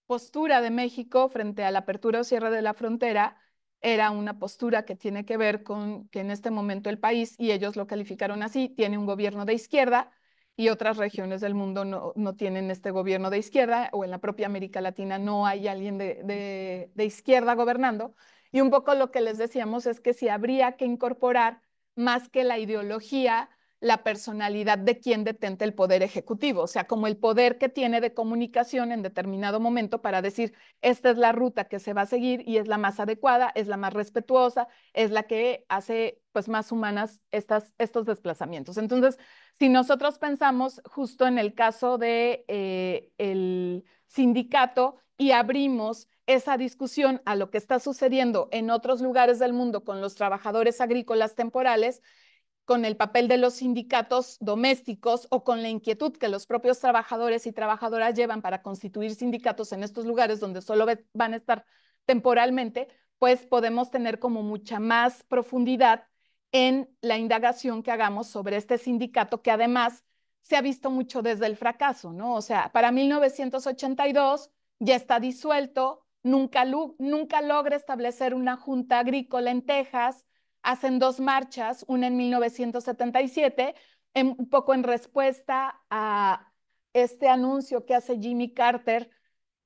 postura de México frente a la apertura o cierre de la frontera era una postura que tiene que ver con que en este momento el país, y ellos lo calificaron así, tiene un gobierno de izquierda y otras regiones del mundo no, tienen este gobierno de izquierda o en la propia América Latina no hay alguien de izquierda gobernando. Y un poco lo que les decíamos es que si habría que incorporar más que la ideología, la personalidad de quien detente el poder ejecutivo, o sea, como el poder que tiene de comunicación en determinado momento para decir, esta es la ruta que se va a seguir y es la más adecuada, es la más respetuosa, es la que hace pues más humanas estas, estos desplazamientos. Entonces, si nosotros pensamos justo en el caso de eh, el sindicato y abrimos esa discusión a lo que está sucediendo en otros lugares del mundo con los trabajadores agrícolas temporales, con el papel de los sindicatos domésticos o con la inquietud que los propios trabajadores y trabajadoras llevan para constituir sindicatos en estos lugares donde solo van a estar temporalmente, pues podemos tener como mucha más profundidad en la indagación que hagamos sobre este sindicato que además se ha visto mucho desde el fracaso, ¿no? O sea, para 1982 ya está disuelto, nunca, nunca logra establecer una junta agrícola en Texas, hacen dos marchas, una en 1977, un poco en respuesta a este anuncio que hace Jimmy Carter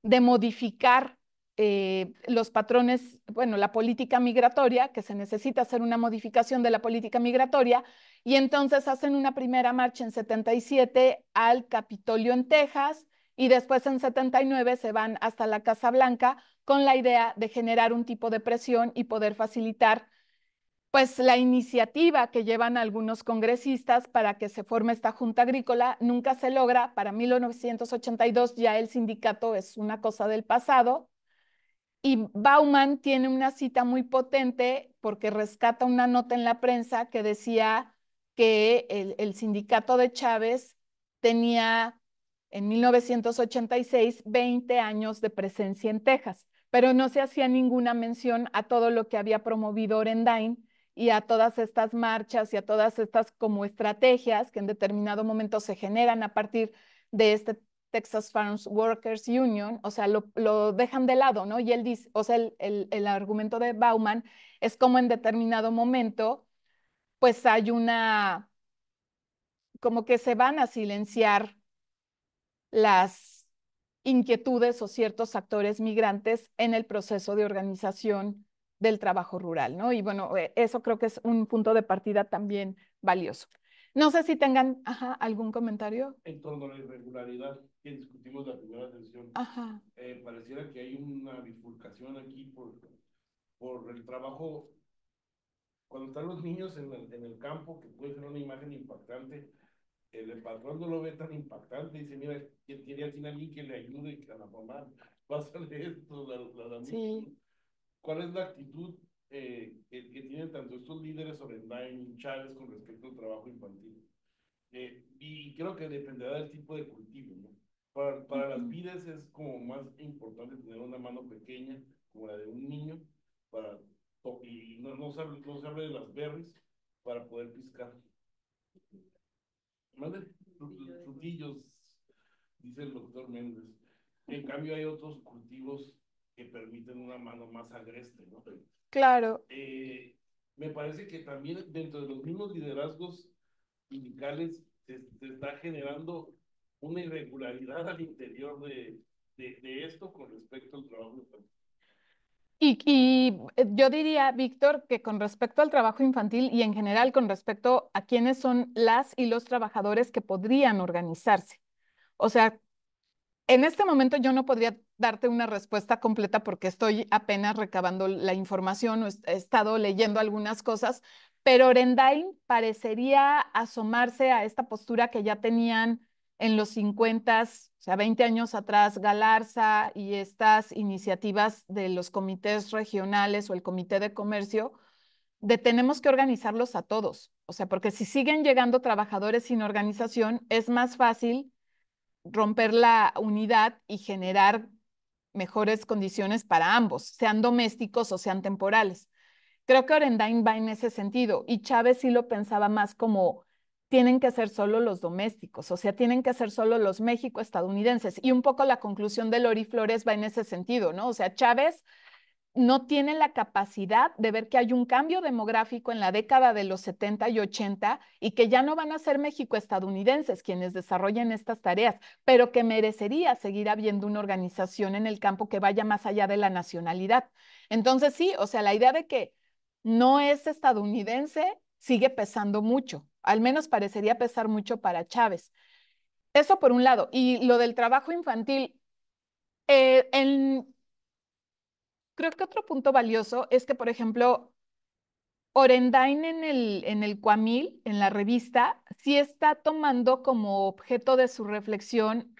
de modificar eh, los patrones, bueno, la política migratoria, que se necesita hacer una modificación de la política migratoria, y entonces hacen una primera marcha en 77 al Capitolio en Texas, y después en 79 se van hasta la Casa Blanca con la idea de generar un tipo de presión y poder facilitar pues la iniciativa que llevan algunos congresistas para que se forme esta junta agrícola nunca se logra. Para 1982 ya el sindicato es una cosa del pasado. Y Bauman tiene una cita muy potente porque rescata una nota en la prensa que decía que el, sindicato de Chávez tenía en 1986 20 años de presencia en Texas, pero no se hacía ninguna mención a todo lo que había promovido Orendain y a todas estas marchas y a todas estas como estrategias que en determinado momento se generan a partir de este Texas Farms Workers Union, o sea, lo, dejan de lado, ¿no? Y él dice, o sea, el, el argumento de Bauman es como en determinado momento, pues hay una, como que se van a silenciar las inquietudes o ciertos actores migrantes en el proceso de organización del trabajo rural, ¿no? Y bueno, eh, eso creo que es un punto de partida también valioso. No sé si tengan algún comentario. En torno a la irregularidad que discutimos la primera sesión, eh, pareciera que hay una bifurcación aquí por, por el trabajo. Cuando están los niños en el, campo, que puede ser una imagen impactante, el patrón no lo ve tan impactante. Dice: Mira, quería tiene alguien que le ayude a la mamá, [laughs] pásale esto, la, la, la, sí. ¿Cuál es la actitud eh, que, tienen tanto estos líderes sobre y Chávez, con respecto al trabajo infantil? Eh, y creo que dependerá del tipo de cultivo, Para, las vides es como más importante tener una mano pequeña, como la de un niño, para, y no, se hable, de las berries, para poder piscar. ¿Vale? Frutillos, dice el doctor Méndez. En cambio hay otros cultivos que permiten una mano más agreste, ¿no? Claro. Eh, me parece que también dentro de los mismos liderazgos sindicales se, está generando una irregularidad al interior de, de, esto con respecto al trabajo infantil. Y, y eh, yo diría, Víctor, que con respecto al trabajo infantil y en general con respecto a quiénes son las y los trabajadores que podrían organizarse. O sea, en este momento yo no podría darte una respuesta completa porque estoy apenas recabando la información o he estado leyendo algunas cosas, pero Orendain parecería asomarse a esta postura que ya tenían en los 50, o sea, 20 años atrás, Galarza y estas iniciativas de los comités regionales o el comité de comercio, de tenemos que organizarlos a todos. O sea, porque si siguen llegando trabajadores sin organización, es más fácil romper la unidad y generar mejores condiciones para ambos, sean domésticos o sean temporales. Creo que Orendain va en ese sentido y Chávez sí lo pensaba más como tienen que ser solo los domésticos, o sea, tienen que ser solo los México estadounidenses. Y un poco la conclusión de Lori Flores va en ese sentido, ¿no? O sea, Chávez no tiene la capacidad de ver que hay un cambio demográfico en la década de los 70 y 80 y que ya no van a ser México-estadounidenses quienes desarrollen estas tareas, pero que merecería seguir habiendo una organización en el campo que vaya más allá de la nacionalidad. Entonces sí, o sea, la idea de que no es estadounidense sigue pesando mucho, al menos parecería pesar mucho para Chávez. Eso por un lado. Y lo del trabajo infantil, eh, en, creo que otro punto valioso es que, por ejemplo, Orendain en el, en el Cuamil, en la revista, sí está tomando como objeto de su reflexión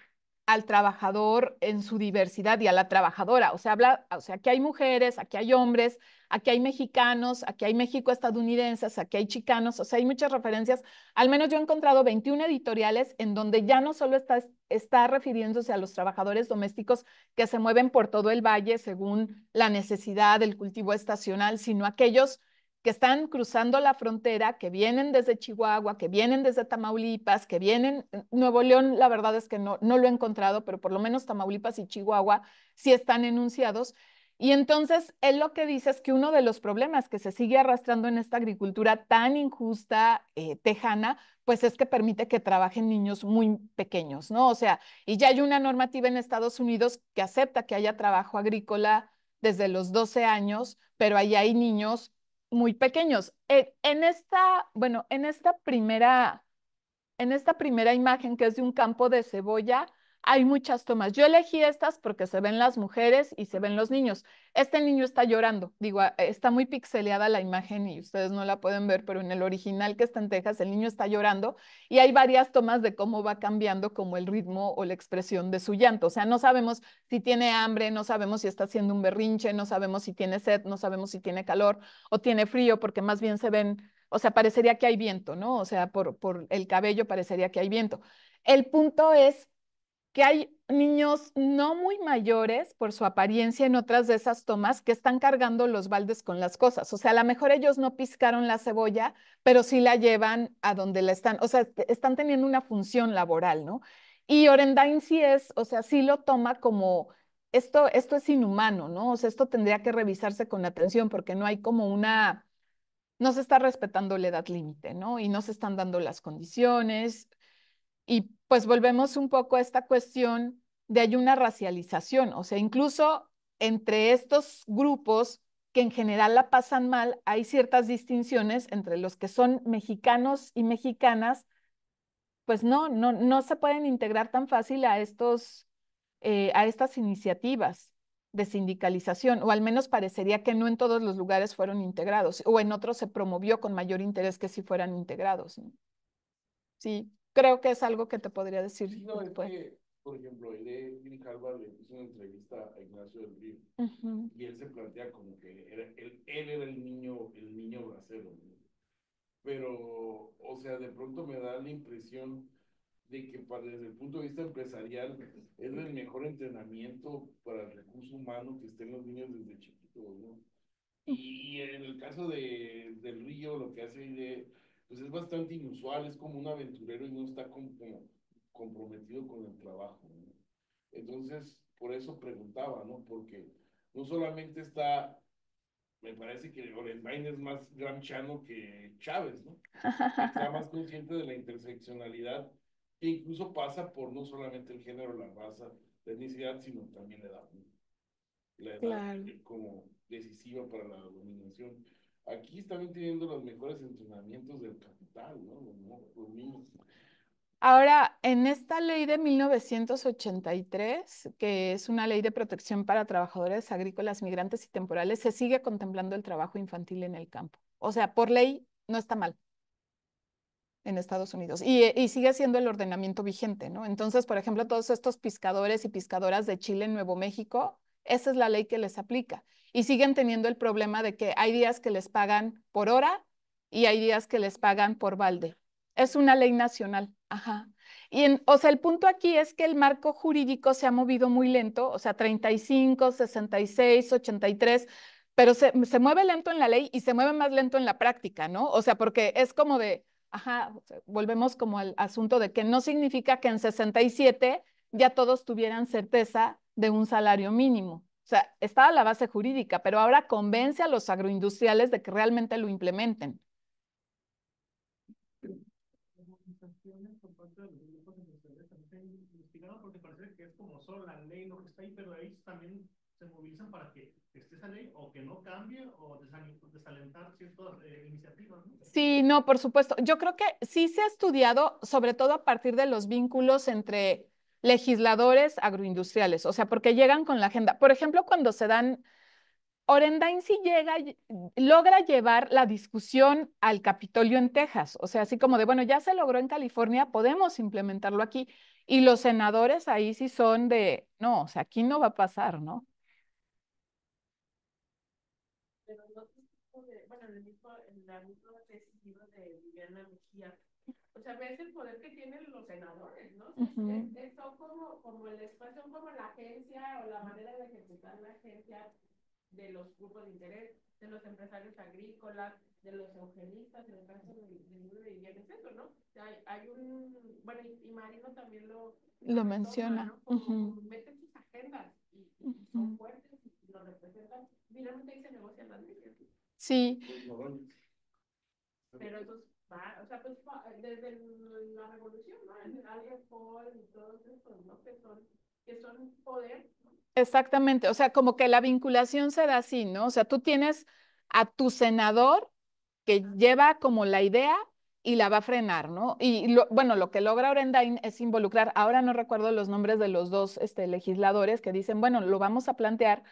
al trabajador en su diversidad y a la trabajadora. O sea, habla, o sea, aquí hay mujeres, aquí hay hombres, aquí hay mexicanos, aquí hay mexico estadounidenses aquí hay chicanos, o sea, hay muchas referencias. Al menos yo he encontrado 21 editoriales en donde ya no solo está, está refiriéndose a los trabajadores domésticos que se mueven por todo el valle según la necesidad del cultivo estacional, sino aquellos que están cruzando la frontera, que vienen desde Chihuahua, que vienen desde Tamaulipas, que vienen, eh, Nuevo León, la verdad es que no, no lo he encontrado, pero por lo menos Tamaulipas y Chihuahua sí están enunciados, y entonces él lo que dice es que uno de los problemas que se sigue arrastrando en esta agricultura tan injusta, eh, tejana, pues es que permite que trabajen niños muy pequeños, ¿no? O sea, y ya hay una normativa en Estados Unidos que acepta que haya trabajo agrícola desde los 12 años, pero ahí hay niños muy pequeños. E, en esta, bueno, en esta primera, en esta primera imagen que es de un campo de cebolla, hay muchas tomas. Yo elegí estas porque se ven las mujeres y se ven los niños. Este niño está llorando, digo, ah, está muy pixeleada la imagen y ustedes no la pueden ver, pero en el original que está en Texas, el niño está llorando y hay varias tomas de cómo va cambiando como el ritmo o la expresión de su llanto. O sea, no sabemos si tiene hambre, no sabemos si está haciendo un berrinche, no sabemos si tiene sed, no sabemos si tiene calor o tiene frío, porque más bien se ven o sea, parecería que hay viento, ¿no? O sea, por, por el cabello parecería que hay viento. El punto es que hay niños no muy mayores por su apariencia en otras de esas tomas que están cargando los baldes con las cosas. O sea, a lo mejor ellos no piscaron la cebolla, pero sí la llevan a donde la están. O sea, están teniendo una función laboral, ¿no? Y Orendain sí es, o sea, sí lo toma como, esto, esto es inhumano, ¿no? O sea, esto tendría que revisarse con atención porque no hay como una, no se está respetando la edad límite, ¿no? Y no se están dando las condiciones, y pues volvemos un poco a esta cuestión de hay una racialización, o sea, incluso entre estos grupos que en general la pasan mal, hay ciertas distinciones entre los que son mexicanos y mexicanas, pues no, no, no se pueden integrar tan fácil a, estos, eh, a estas iniciativas de sindicalización, o al menos parecería que no en todos los lugares fueron integrados, o en otros se promovió con mayor interés que si fueran integrados. Sí creo que es algo que te podría decir. por ejemplo, Irene Harbour le hizo una entrevista a Ignacio del Río y él se plantea como que era, él, era el niño, el niño bracero. Pero, o sea, de pronto me da la impresión de que para, desde el punto de vista empresarial es el mejor entrenamiento para el recurso humano que estén los niños desde chiquitos, ¿no? Y en el caso de, del río, lo que hace de, pues es bastante inusual, es como un aventurero y no está como comprometido con el trabajo. Entonces, por eso preguntaba, ¿no? Porque no solamente está, me parece que Orendain es más granchano que Chávez, ¿no? Está [laughs] más consciente de la interseccionalidad que incluso pasa por no solamente el género, la raza, la etnicidad, sino también la edad. La edad como decisiva para la dominación aquí están teniendo los mejores entrenamientos del capital, ¿no? Ahora, en esta ley de 1983, que es una ley de protección para trabajadores agrícolas, migrantes y temporales, se sigue contemplando el trabajo infantil en el campo. O sea, por ley no está mal en Estados Unidos y, y, sigue siendo el ordenamiento vigente, ¿no? Entonces, por ejemplo, todos estos pescadores y pescadoras de Chile en Nuevo México, esa es la ley que les aplica y siguen teniendo el problema de que hay días que les pagan por hora y hay días que les pagan por balde. Es una ley nacional. Ajá. Y o sea, el punto aquí es que el marco jurídico se ha movido muy lento, o sea, 35, 66, 83, pero se, se mueve lento en la ley y se mueve más lento en la práctica, ¿no? O sea, porque es como de, ajá, volvemos como al asunto de que no significa que en 67 ya todos tuvieran certeza de un salario mínimo. O sea, estaba la base jurídica, pero ahora convence a los agroindustriales de que realmente lo implementen. no Sí, no, por supuesto. Yo creo que sí se ha estudiado, sobre todo a partir de los vínculos entre legisladores agroindustriales, o sea, porque llegan con la agenda. Por ejemplo, cuando se dan, Orendain sí llega, logra llevar la discusión al Capitolio en Texas, o sea, así como de, bueno, ya se logró en California, podemos implementarlo aquí. Y los senadores ahí sí son de, no, o sea, aquí no va a pasar, ¿no? Pero no bueno, en, en la misma tesis de Viviana Mejía, o sea, ves el poder que tienen los senadores, ¿no? son como, como el espacio, como la agencia o la manera de ejecutar la agencia de los grupos de interés, de los empresarios agrícolas, de los eugenistas, en el caso del de Guillén, eso, ¿no? O hay, un, bueno, y, Marino también lo, lo menciona, ¿no? meten sus agendas y, son fuertes y lo representan, finalmente dice se negocian las leyes. Sí. Pues Pero entonces pues, desde la revolución, ¿no? Que son, poder. Exactamente, o sea, como que la vinculación se da así, ¿no? O sea, tú tienes a tu senador que lleva como la idea y la va a frenar, ¿no? Y lo, bueno, lo que logra Orendain es involucrar, ahora no recuerdo los nombres de los dos este, legisladores que dicen, bueno, lo vamos a plantear,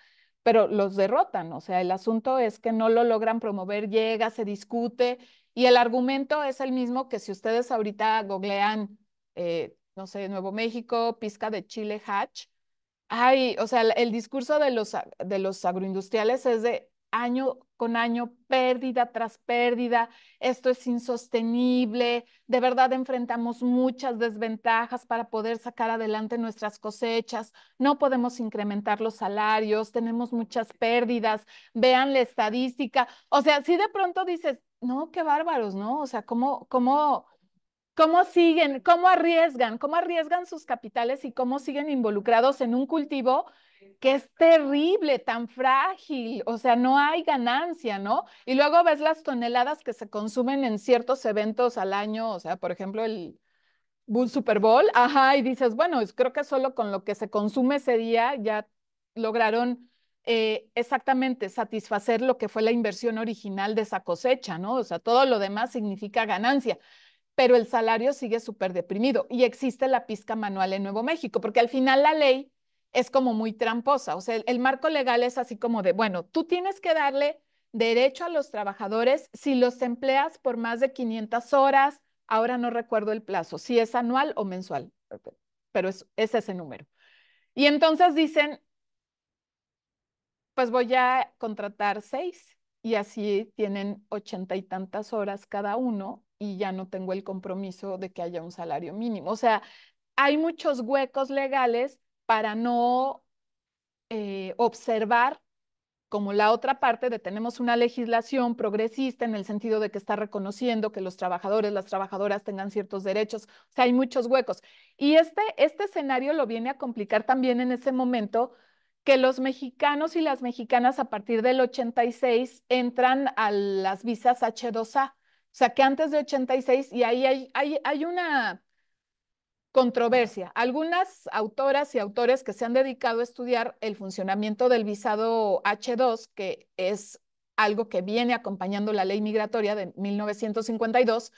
pero los derrotan, o sea, el asunto es que no lo logran promover, llega, se discute y el argumento es el mismo que si ustedes ahorita googlean, eh, no sé, Nuevo México, pizca de chile, hatch. o sea, el, discurso de los, de los agroindustriales es de año con año, pérdida tras pérdida, esto es insostenible, de verdad enfrentamos muchas desventajas para poder sacar adelante nuestras cosechas, no podemos incrementar los salarios, tenemos muchas pérdidas, vean la estadística, o sea, si de pronto dices, no, qué bárbaros, ¿no? O sea, ¿cómo, cómo, cómo siguen, cómo arriesgan, cómo arriesgan sus capitales y cómo siguen involucrados en un cultivo que es terrible, tan frágil, o sea, no hay ganancia, ¿no? Y luego ves las toneladas que se consumen en ciertos eventos al año, o sea, por ejemplo, el Super Bowl, ajá, y dices, bueno, creo que solo con lo que se consume ese día ya lograron eh, exactamente satisfacer lo que fue la inversión original de esa cosecha, ¿no? O sea, todo lo demás significa ganancia, pero el salario sigue súper deprimido y existe la pizca manual en Nuevo México, porque al final la ley es como muy tramposa, o sea, el, marco legal es así como de, bueno, tú tienes que darle derecho a los trabajadores si los empleas por más de 500 horas, ahora no recuerdo el plazo, si es anual o mensual, pero es ese número. Y entonces dicen, pues voy a contratar seis y así tienen ochenta y tantas horas cada uno y ya no tengo el compromiso de que haya un salario mínimo. O sea, hay muchos huecos legales para no eh, observar como la otra parte de tenemos una legislación progresista en el sentido de que está reconociendo que los trabajadores, las trabajadoras tengan ciertos derechos, o sea, hay muchos huecos. Y este, este escenario lo viene a complicar también en ese momento que los mexicanos y las mexicanas a partir del 86 entran a las visas H2A. O sea, que antes de 86, y ahí hay, hay una controversia. Algunas autoras y autores que se han dedicado a estudiar el funcionamiento del visado H2, que es algo que viene acompañando la ley migratoria de 1952,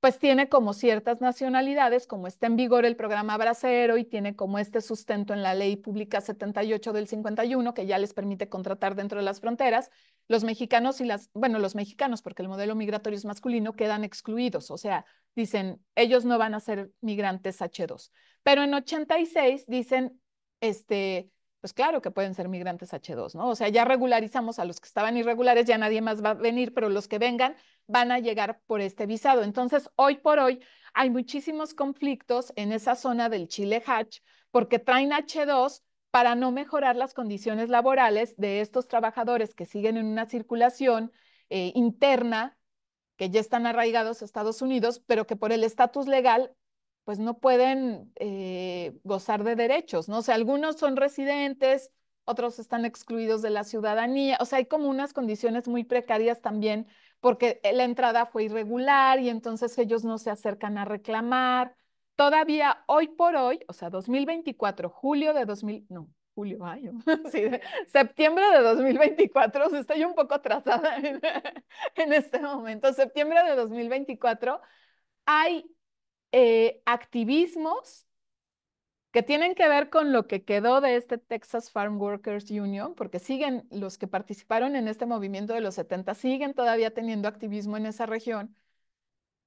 pues tiene como ciertas nacionalidades, como está en vigor el programa Bracero y tiene como este sustento en la ley pública 78 del 51, que ya les permite contratar dentro de las fronteras, los mexicanos y las, bueno, los mexicanos, porque el modelo migratorio es masculino, quedan excluidos, o sea, dicen, ellos no van a ser migrantes H2. Pero en 86 dicen, este, pues claro que pueden ser migrantes H2, ¿no? O sea, ya regularizamos a los que estaban irregulares, ya nadie más va a venir, pero los que vengan van a llegar por este visado. Entonces, hoy por hoy hay muchísimos conflictos en esa zona del Chile Hatch porque traen H2 para no mejorar las condiciones laborales de estos trabajadores que siguen en una circulación eh, interna que ya están arraigados a Estados Unidos, pero que por el estatus legal pues no pueden eh, gozar de derechos, ¿no? O sea, algunos son residentes, otros están excluidos de la ciudadanía, o sea, hay como unas condiciones muy precarias también porque eh, la entrada fue irregular y entonces ellos no se acercan a reclamar. Todavía hoy por hoy, o sea, 2024, julio de 2000, no, julio, [laughs] sí, septiembre de 2024, estoy un poco atrasada en, [laughs] en este momento, septiembre de 2024, hay eh, activismos que tienen que ver con lo que quedó de este Texas Farm Workers Union, porque siguen los que participaron en este movimiento de los 70, siguen todavía teniendo activismo en esa región,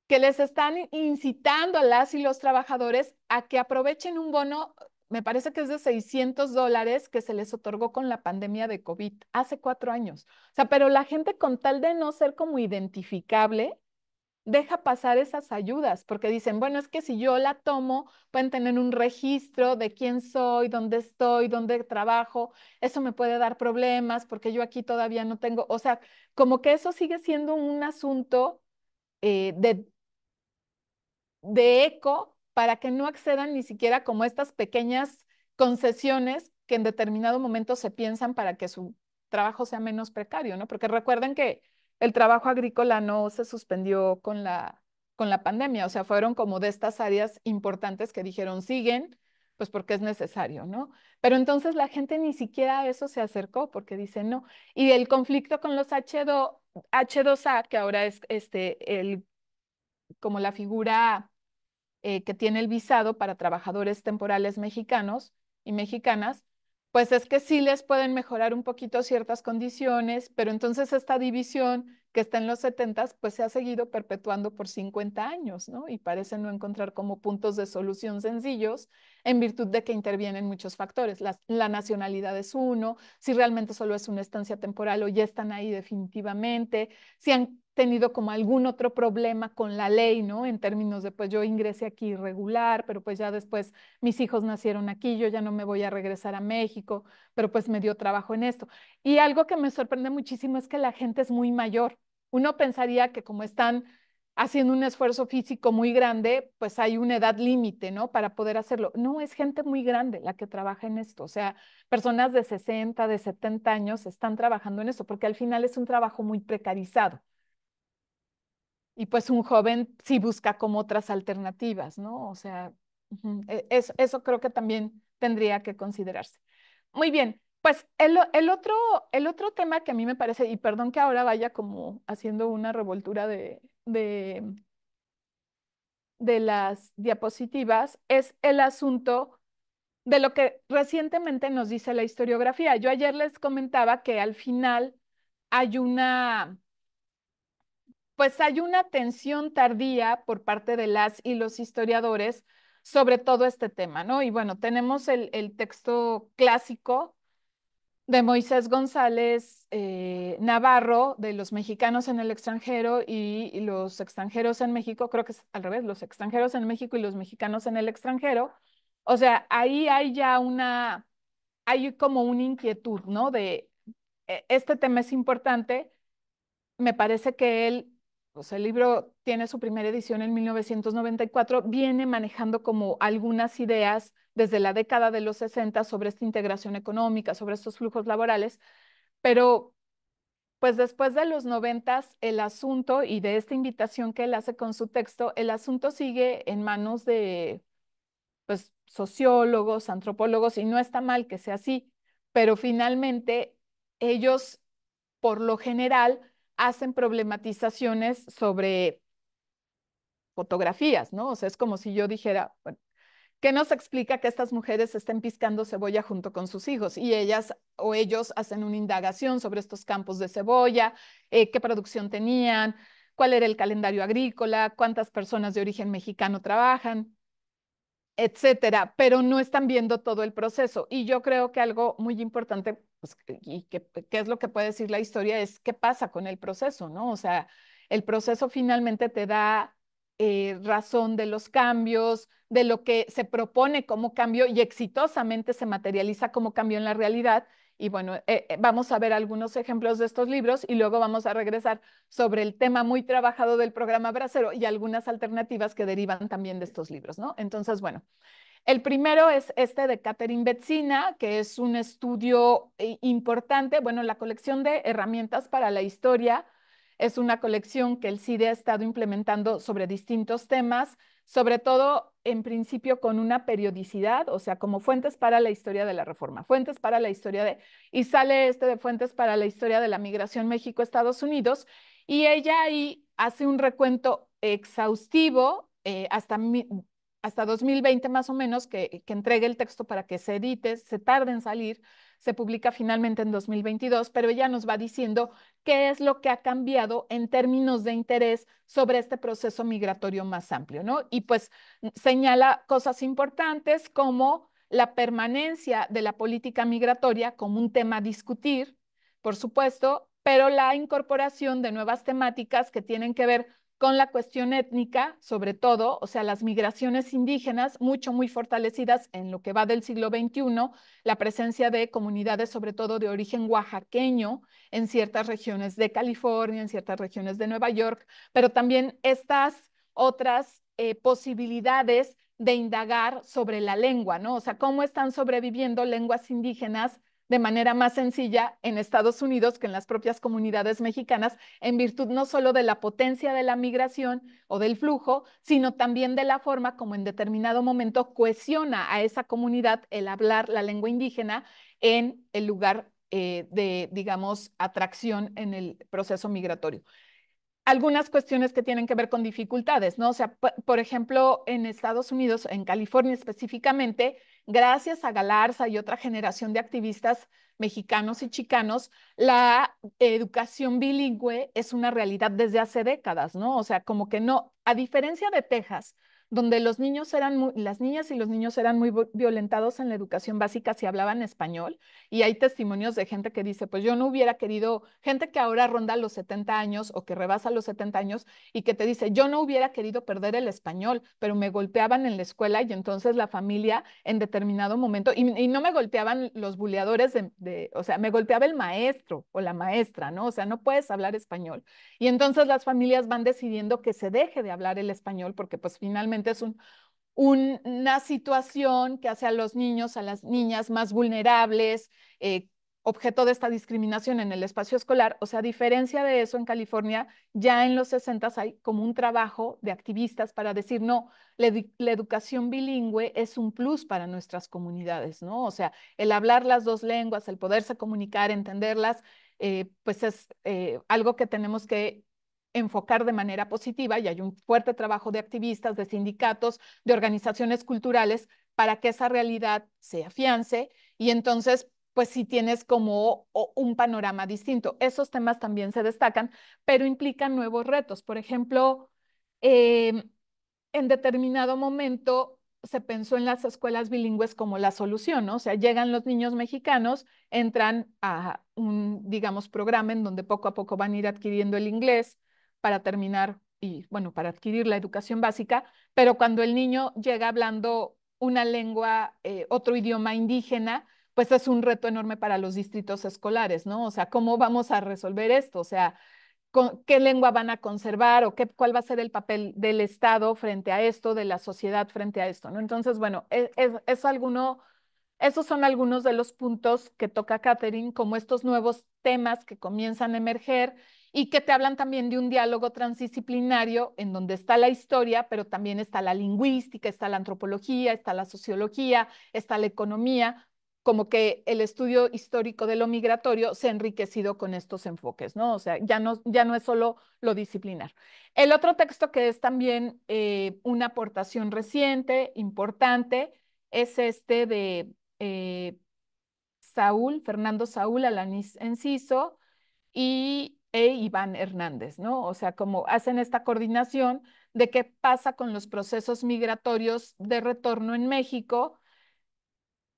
que les están incitando a las y los trabajadores a que aprovechen un bono, me parece que es de 600 dólares que se les otorgó con la pandemia de COVID hace cuatro años. O sea, pero la gente con tal de no ser como identificable, deja pasar esas ayudas, porque dicen, bueno, es que si yo la tomo, pueden tener un registro de quién soy, dónde estoy, dónde trabajo, eso me puede dar problemas porque yo aquí todavía no tengo, o sea, como que eso sigue siendo un asunto eh, de, de eco para que no accedan ni siquiera como estas pequeñas concesiones que en determinado momento se piensan para que su trabajo sea menos precario, ¿no? Porque recuerden que el trabajo agrícola no se suspendió con la, con la pandemia, o sea, fueron como de estas áreas importantes que dijeron siguen, pues porque es necesario, ¿no? Pero entonces la gente ni siquiera a eso se acercó porque dice no. Y el conflicto con los H2, H2A, que ahora es este, el, como la figura eh, que tiene el visado para trabajadores temporales mexicanos y mexicanas, pues es que sí les pueden mejorar un poquito ciertas condiciones, pero entonces esta división que está en los 70, pues se ha seguido perpetuando por 50 años, ¿no? Y parece no encontrar como puntos de solución sencillos en virtud de que intervienen muchos factores. La, la nacionalidad es uno, si realmente solo es una estancia temporal o ya están ahí definitivamente, si han tenido como algún otro problema con la ley, ¿no? En términos de, pues yo ingresé aquí irregular, pero pues ya después mis hijos nacieron aquí, yo ya no me voy a regresar a México, pero pues me dio trabajo en esto. Y algo que me sorprende muchísimo es que la gente es muy mayor. Uno pensaría que como están haciendo un esfuerzo físico muy grande, pues hay una edad límite, ¿no? Para poder hacerlo. No, es gente muy grande la que trabaja en esto. O sea, personas de 60, de 70 años están trabajando en eso, porque al final es un trabajo muy precarizado. Y pues un joven sí busca como otras alternativas, ¿no? O sea, e-, eso creo que también tendría que considerarse. Muy bien, pues el, otro, el otro tema que a mí me parece, y perdón que ahora vaya como haciendo una revoltura de, de, las diapositivas, es el asunto de lo que recientemente nos dice la historiografía. Yo ayer les comentaba que al final hay una, pues hay una tensión tardía por parte de las y los historiadores sobre todo este tema, ¿no? Y bueno, tenemos el, el texto clásico de Moisés González eh, Navarro, de los mexicanos en el extranjero y, los extranjeros en México, creo que es al revés, los extranjeros en México y los mexicanos en el extranjero. O sea, ahí hay ya una, hay como una inquietud, ¿no? De, e, este tema es importante, me parece que él el libro tiene su primera edición en 1994, viene manejando como algunas ideas desde la década de los 60 sobre esta integración económica, sobre estos flujos laborales, pero pues después de los 90 el asunto y de esta invitación que él hace con su texto, el asunto sigue en manos de pues sociólogos, antropólogos y no está mal que sea así, pero finalmente ellos por lo general hacen problematizaciones sobre fotografías, ¿no? O sea, es como si yo dijera, bueno, ¿qué nos explica que estas mujeres estén piscando cebolla junto con sus hijos? Y ellas o ellos hacen una indagación sobre estos campos de cebolla, eh, qué producción tenían, cuál era el calendario agrícola, cuántas personas de origen mexicano trabajan, etcétera, pero no están viendo todo el proceso. Y yo creo que algo muy importante pues, y qué, es lo que puede decir la historia, es qué pasa con el proceso, ¿no? O sea, el proceso finalmente te da eh, razón de los cambios, de lo que se propone como cambio y exitosamente se materializa como cambio en la realidad. Y bueno, eh, eh, vamos a ver algunos ejemplos de estos libros y luego vamos a regresar sobre el tema muy trabajado del programa Bracero y algunas alternativas que derivan también de estos libros, ¿no? Entonces, bueno, el primero es este de Catherine Betzina, que es un estudio eh, importante. Bueno, la colección de herramientas para la historia es una colección que el CIDE ha estado implementando sobre distintos temas, sobre todo en principio con una periodicidad, o sea, como fuentes para la historia de la reforma, fuentes para la historia de... Y sale este de fuentes para la historia de la migración México-Estados Unidos, y ella ahí hace un recuento exhaustivo eh, hasta hasta 2020 más o menos que, entregue el texto para que se edite, se tarde en salir, se publica finalmente en 2022, pero ella nos va diciendo qué es lo que ha cambiado en términos de interés sobre este proceso migratorio más amplio, ¿no? Y pues señala cosas importantes como la permanencia de la política migratoria como un tema a discutir, por supuesto, pero la incorporación de nuevas temáticas que tienen que ver con la cuestión étnica, sobre todo, o sea, las migraciones indígenas, mucho, muy fortalecidas en lo que va del siglo XXI, la presencia de comunidades, sobre todo de origen oaxaqueño, en ciertas regiones de California, en ciertas regiones de Nueva York, pero también estas otras eh, posibilidades de indagar sobre la lengua, ¿no? O sea, cómo están sobreviviendo lenguas indígenas de manera más sencilla en Estados Unidos que en las propias comunidades mexicanas, en virtud no solo de la potencia de la migración o del flujo, sino también de la forma como en determinado momento cohesiona a esa comunidad el hablar la lengua indígena en el lugar eh, de, digamos, atracción en el proceso migratorio algunas cuestiones que tienen que ver con dificultades, ¿no? O sea, por ejemplo, en Estados Unidos, en California específicamente, gracias a Galarza y otra generación de activistas mexicanos y chicanos, la educación bilingüe es una realidad desde hace décadas, ¿no? O sea, como que no, a diferencia de Texas, donde los niños eran las niñas y los niños eran muy violentados en la educación básica si hablaban español. Y hay testimonios de gente que dice, pues yo no hubiera querido, gente que ahora ronda los 70 años o que rebasa los 70 años y que te dice, yo no hubiera querido perder el español, pero me golpeaban en la escuela y entonces la familia en determinado momento, y, no me golpeaban los buleadores, de, o sea, me golpeaba el maestro o la maestra, ¿no? O sea, no puedes hablar español. Y entonces las familias van decidiendo que se deje de hablar el español porque pues finalmente es una situación que hace a los niños, a las niñas más vulnerables, eh, objeto de esta discriminación en el espacio escolar. O sea, a diferencia de eso, en California ya en los 60 hay como un trabajo de activistas para decir, no, la, educación bilingüe es un plus para nuestras comunidades, ¿no? O sea, el hablar las dos lenguas, el poderse comunicar, entenderlas, eh, pues es eh, algo que tenemos que enfocar de manera positiva y hay un fuerte trabajo de activistas, de sindicatos, de organizaciones culturales para que esa realidad se afiance y entonces pues si tienes como un panorama distinto. Esos temas también se destacan, pero implican nuevos retos. Por ejemplo, em, en determinado momento se pensó en las escuelas bilingües como la solución, O sea, llegan los niños mexicanos, entran a un, digamos, programa en donde poco a poco van a ir adquiriendo el inglés, para terminar y, bueno, para adquirir la educación básica, pero cuando el niño llega hablando una lengua, eh, otro idioma indígena, pues es un reto enorme para los distritos escolares, ¿no? O sea, ¿cómo vamos a resolver esto? O sea, qué lengua van a conservar o qué, cuál va a ser el papel del Estado frente a esto, de la sociedad frente a esto, ¿no? Entonces, bueno, e, es, alguno, esos son algunos de los puntos que toca Catherine, como estos nuevos temas que comienzan a emerger y que te hablan también de un diálogo transdisciplinario en donde está la historia, pero también está la lingüística, está la antropología, está la sociología, está la economía, como que el estudio histórico de lo migratorio se ha enriquecido con estos enfoques, ¿no? O sea, ya no, ya no es solo lo disciplinar. El otro texto que es también eh, una aportación reciente, importante, es este de eh, Saúl, Fernando Saúl Alanis Enciso, y e Iván Hernández, ¿no? O sea, como hacen esta coordinación de qué pasa con los procesos migratorios de retorno en México,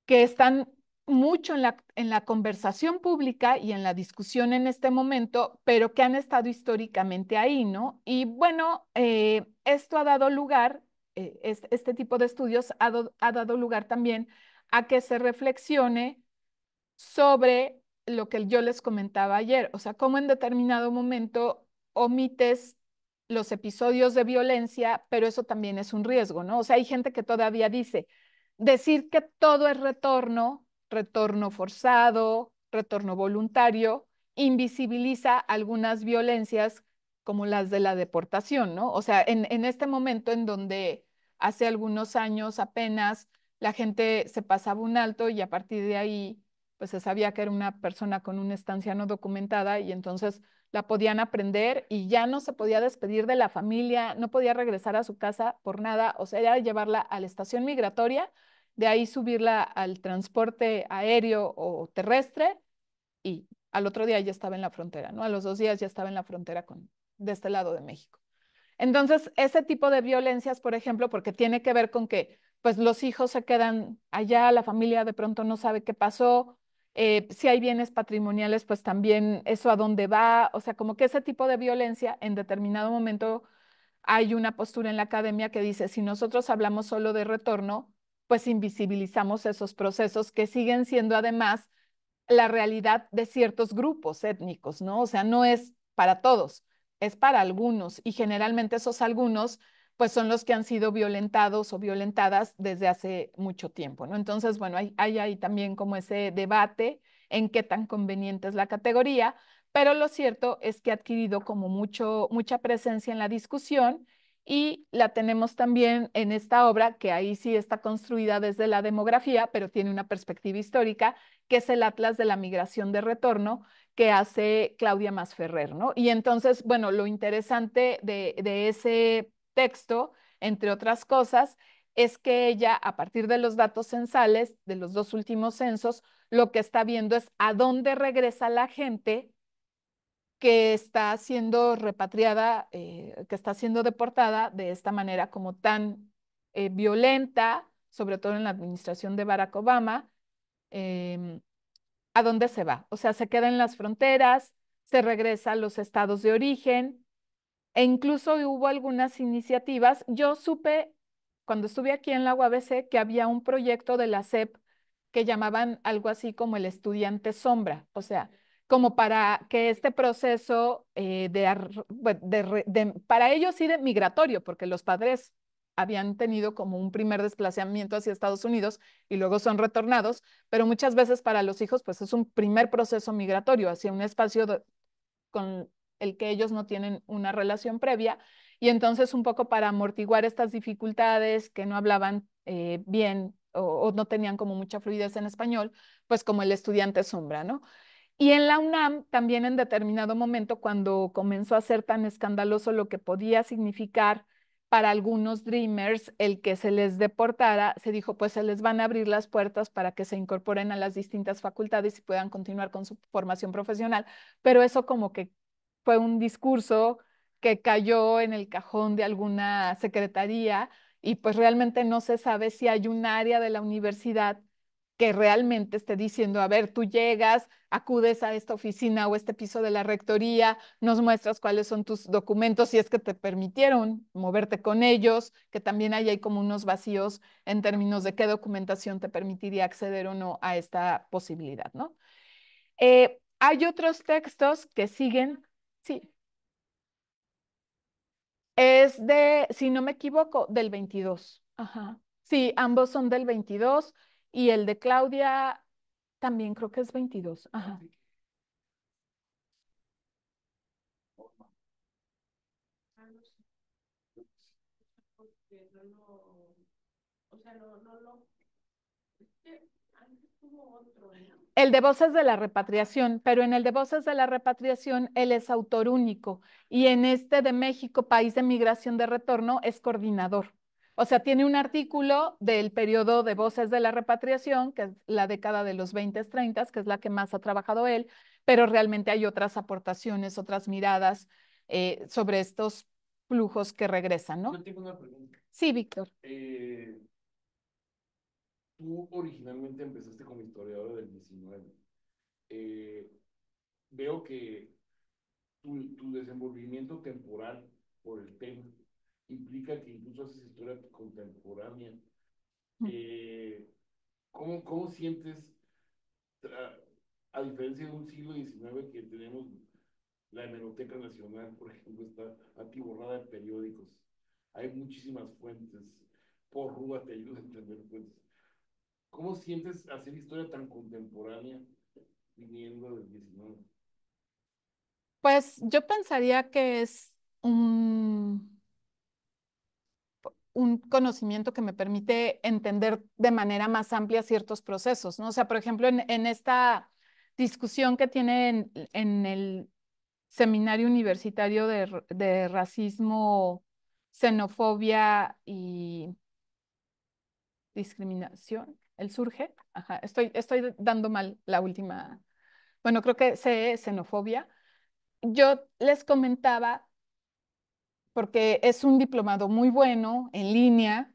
que están mucho en la, en la conversación pública y en la discusión en este momento, pero que han estado históricamente ahí, ¿no? Y bueno, eh, esto ha dado lugar, eh, este tipo de estudios ha dado lugar también a que se reflexione sobre lo que yo les comentaba ayer, o sea, cómo en determinado momento omites los episodios de violencia, pero eso también es un riesgo, ¿no? O sea, hay gente que todavía dice, decir que todo es retorno, retorno forzado, retorno voluntario, invisibiliza algunas violencias como las de la deportación, ¿no? O sea, en, en este momento en donde hace algunos años apenas la gente se pasaba un alto y a partir de ahí pues se sabía que era una persona con una estancia no documentada y entonces la podían aprender y ya no se podía despedir de la familia, no podía regresar a su casa por nada, o sea, era llevarla a la estación migratoria, de ahí subirla al transporte aéreo o terrestre y al otro día ya estaba en la frontera, ¿no? A los dos días ya estaba en la frontera con, de este lado de México. Entonces, ese tipo de violencias, por ejemplo, porque tiene que ver con que pues los hijos se quedan allá, la familia de pronto no sabe qué pasó, eh, si hay bienes patrimoniales, pues también eso a dónde va. O sea, como que ese tipo de violencia en determinado momento hay una postura en la academia que dice, si nosotros hablamos solo de retorno, pues invisibilizamos esos procesos que siguen siendo además la realidad de ciertos grupos étnicos, ¿no? O sea, no es para todos, es para algunos y generalmente esos algunos pues son los que han sido violentados o violentadas desde hace mucho tiempo, ¿no? Entonces, bueno, hay, ahí también como ese debate en qué tan conveniente es la categoría, pero lo cierto es que ha adquirido como mucho, mucha presencia en la discusión y la tenemos también en esta obra, que ahí sí está construida desde la demografía, pero tiene una perspectiva histórica, que es el Atlas de la Migración de Retorno que hace Claudia Masferrer, ¿no? Y entonces, bueno, lo interesante de, de ese texto, entre otras cosas, es que ella, a partir de los datos censales de los dos últimos censos, lo que está viendo es a dónde regresa la gente que está siendo repatriada, eh, que está siendo deportada de esta manera como tan eh, violenta, sobre todo en la administración de Barack Obama, em, a dónde se va. O sea, se queda en las fronteras, se regresa a los estados de origen, e incluso hubo algunas iniciativas. Yo supe, cuando estuve aquí en la UABC, que había un proyecto de la SEP que llamaban algo así como el estudiante sombra, o sea, como para que este proceso eh, de, para ellos sí de migratorio, porque los padres habían tenido como un primer desplazamiento hacia Estados Unidos y luego son retornados, pero muchas veces para los hijos pues es un primer proceso migratorio hacia un espacio con el que ellos no tienen una relación previa. Y entonces un poco para amortiguar estas dificultades que no hablaban eh, bien o, o, no tenían como mucha fluidez en español, pues como el estudiante sombra, ¿no? Y en la UNAM también en determinado momento cuando comenzó a ser tan escandaloso lo que podía significar para algunos Dreamers el que se les deportara, se dijo pues se les van a abrir las puertas para que se incorporen a las distintas facultades y puedan continuar con su formación profesional, pero eso como que fue un discurso que cayó en el cajón de alguna secretaría y pues realmente no se sabe si hay un área de la universidad que realmente esté diciendo, a ver, tú llegas, acudes a esta oficina o este piso de la rectoría, nos muestras cuáles son tus documentos, si es que te permitieron moverte con ellos, que también ahí hay como unos vacíos en términos de qué documentación te permitiría acceder o no a esta posibilidad, ¿no? Eh, hay otros textos que siguen Sí. Es de, si no me equivoco, del 22. Ajá. Sí, ambos son del 22 y el de Claudia también creo que es 22. Ajá. El de voces de la repatriación, pero en el de voces de la repatriación él es autor único y en este de México, país de migración de retorno, es coordinador. O sea, tiene un artículo del periodo de voces de la repatriación, que es la década de los 20, 30, que es la que más ha trabajado él, pero realmente hay otras aportaciones, otras miradas eh, sobre estos flujos que regresan, ¿no? Yo tengo una pregunta. Sí, Víctor. Eh tú originalmente empezaste como historiadora del 19. Eh, veo que tu, desenvolvimiento temporal por el tema implica que incluso haces historia contemporánea. Mm. Eh, ¿cómo, sientes, a, diferencia de un siglo XIX que tenemos la Hemeroteca Nacional, por ejemplo, está atiborrada de periódicos, hay muchísimas fuentes, por Rúa te ayuda a entender fuentes. ¿Cómo sientes hacer historia tan contemporánea viniendo del 19? Pues yo pensaría que es un, un conocimiento que me permite entender de manera más amplia ciertos procesos, ¿no? O sea, por ejemplo, en, esta discusión que tiene en, el seminario universitario de racismo, xenofobia y discriminación, el surge, estoy, estoy dando mal la última, bueno, creo que sé, xenofobia. Yo les comentaba, porque es un diplomado muy bueno en línea,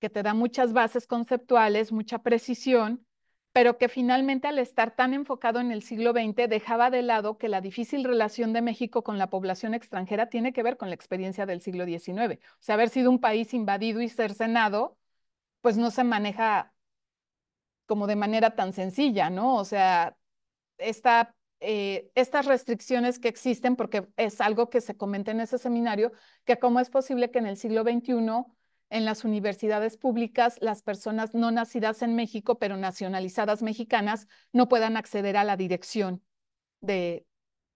que te da muchas bases conceptuales, mucha precisión, pero que finalmente al estar tan enfocado en el siglo XX dejaba de lado que la difícil relación de México con la población extranjera tiene que ver con la experiencia del siglo XIX. O sea, haber sido un país invadido y cercenado, pues no se maneja como de manera tan sencilla, ¿no? O sea, esta, eh, estas restricciones que existen, porque es algo que se comenta en ese seminario, que cómo es posible que en el siglo XXI en las universidades públicas las personas no nacidas en México, pero nacionalizadas mexicanas, no puedan acceder a la dirección de,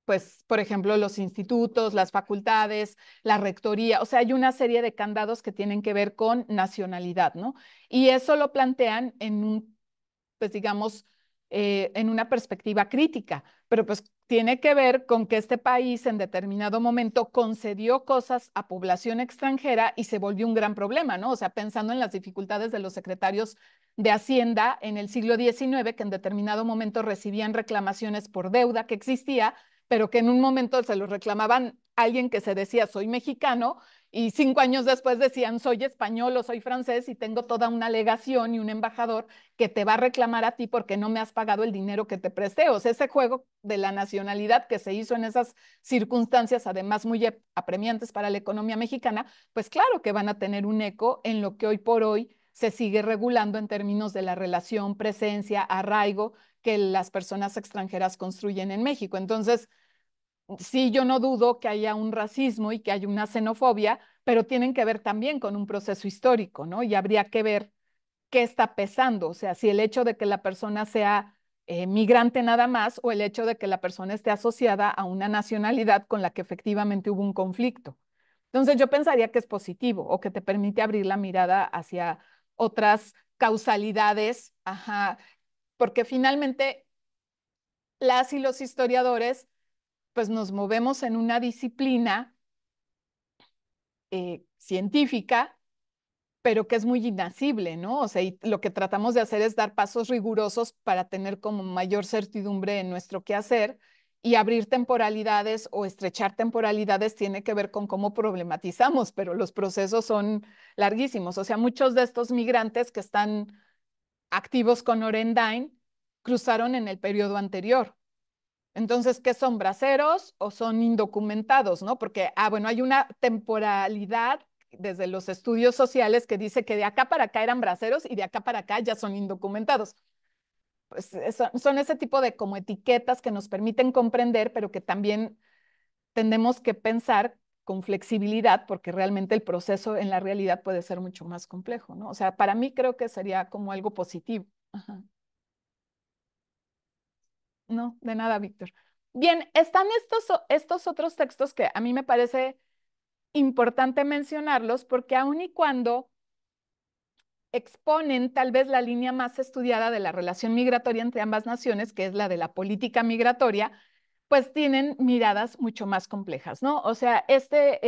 pues, por ejemplo, los institutos, las facultades, la rectoría. O sea, hay una serie de candados que tienen que ver con nacionalidad, ¿no? Y eso lo plantean en un pues digamos, eh, en una perspectiva crítica, pero pues tiene que ver con que este país en determinado momento concedió cosas a población extranjera y se volvió un gran problema, ¿no? O sea, pensando en las dificultades de los secretarios de Hacienda en el siglo XIX, que en determinado momento recibían reclamaciones por deuda que existía, pero que en un momento se los reclamaban alguien que se decía soy mexicano y cinco años después decían, soy español o soy francés y tengo toda una legación y un embajador que te va a reclamar a ti porque no me has pagado el dinero que te presté. O sea, ese juego de la nacionalidad que se hizo en esas circunstancias, además muy apremiantes para la economía mexicana, pues claro que van a tener un eco en lo que hoy por hoy se sigue regulando en términos de la relación, presencia, arraigo que las personas extranjeras construyen en México. Entonces, sí, yo no dudo que haya un racismo y que haya una xenofobia, pero tienen que ver también con un proceso histórico, ¿no? Y habría que ver qué está pesando, o sea, si el hecho de que la persona sea eh, migrante nada más o el hecho de que la persona esté asociada a una nacionalidad con la que efectivamente hubo un conflicto. Entonces yo pensaría que es positivo o que te permite abrir la mirada hacia otras causalidades, porque finalmente las y los historiadores pues nos movemos en una disciplina eh, científica, pero que es muy inacible, ¿no? O sea, lo que tratamos de hacer es dar pasos rigurosos para tener como mayor certidumbre en nuestro quehacer y abrir temporalidades o estrechar temporalidades tiene que ver con cómo problematizamos, pero los procesos son larguísimos. O sea, muchos de estos migrantes que están activos con Orendain cruzaron en el periodo anterior, entonces, ¿qué son braceros o son indocumentados? ¿no? Porque, ah, bueno, hay una temporalidad desde los estudios sociales que dice que de acá para acá eran braceros y de acá para acá ya son indocumentados. Pues eh, son, ese tipo de como etiquetas que nos permiten comprender, pero que también tenemos que pensar con flexibilidad, porque realmente el proceso en la realidad puede ser mucho más complejo, ¿no? O sea, para mí creo que sería como algo positivo. No, de nada, Víctor. Bien, están estos, estos otros textos que a mí me parece importante mencionarlos porque aun y cuando exponen tal vez la línea más estudiada de la relación migratoria entre ambas naciones, que es la de la política migratoria, pues tienen miradas mucho más complejas, ¿no? O sea, este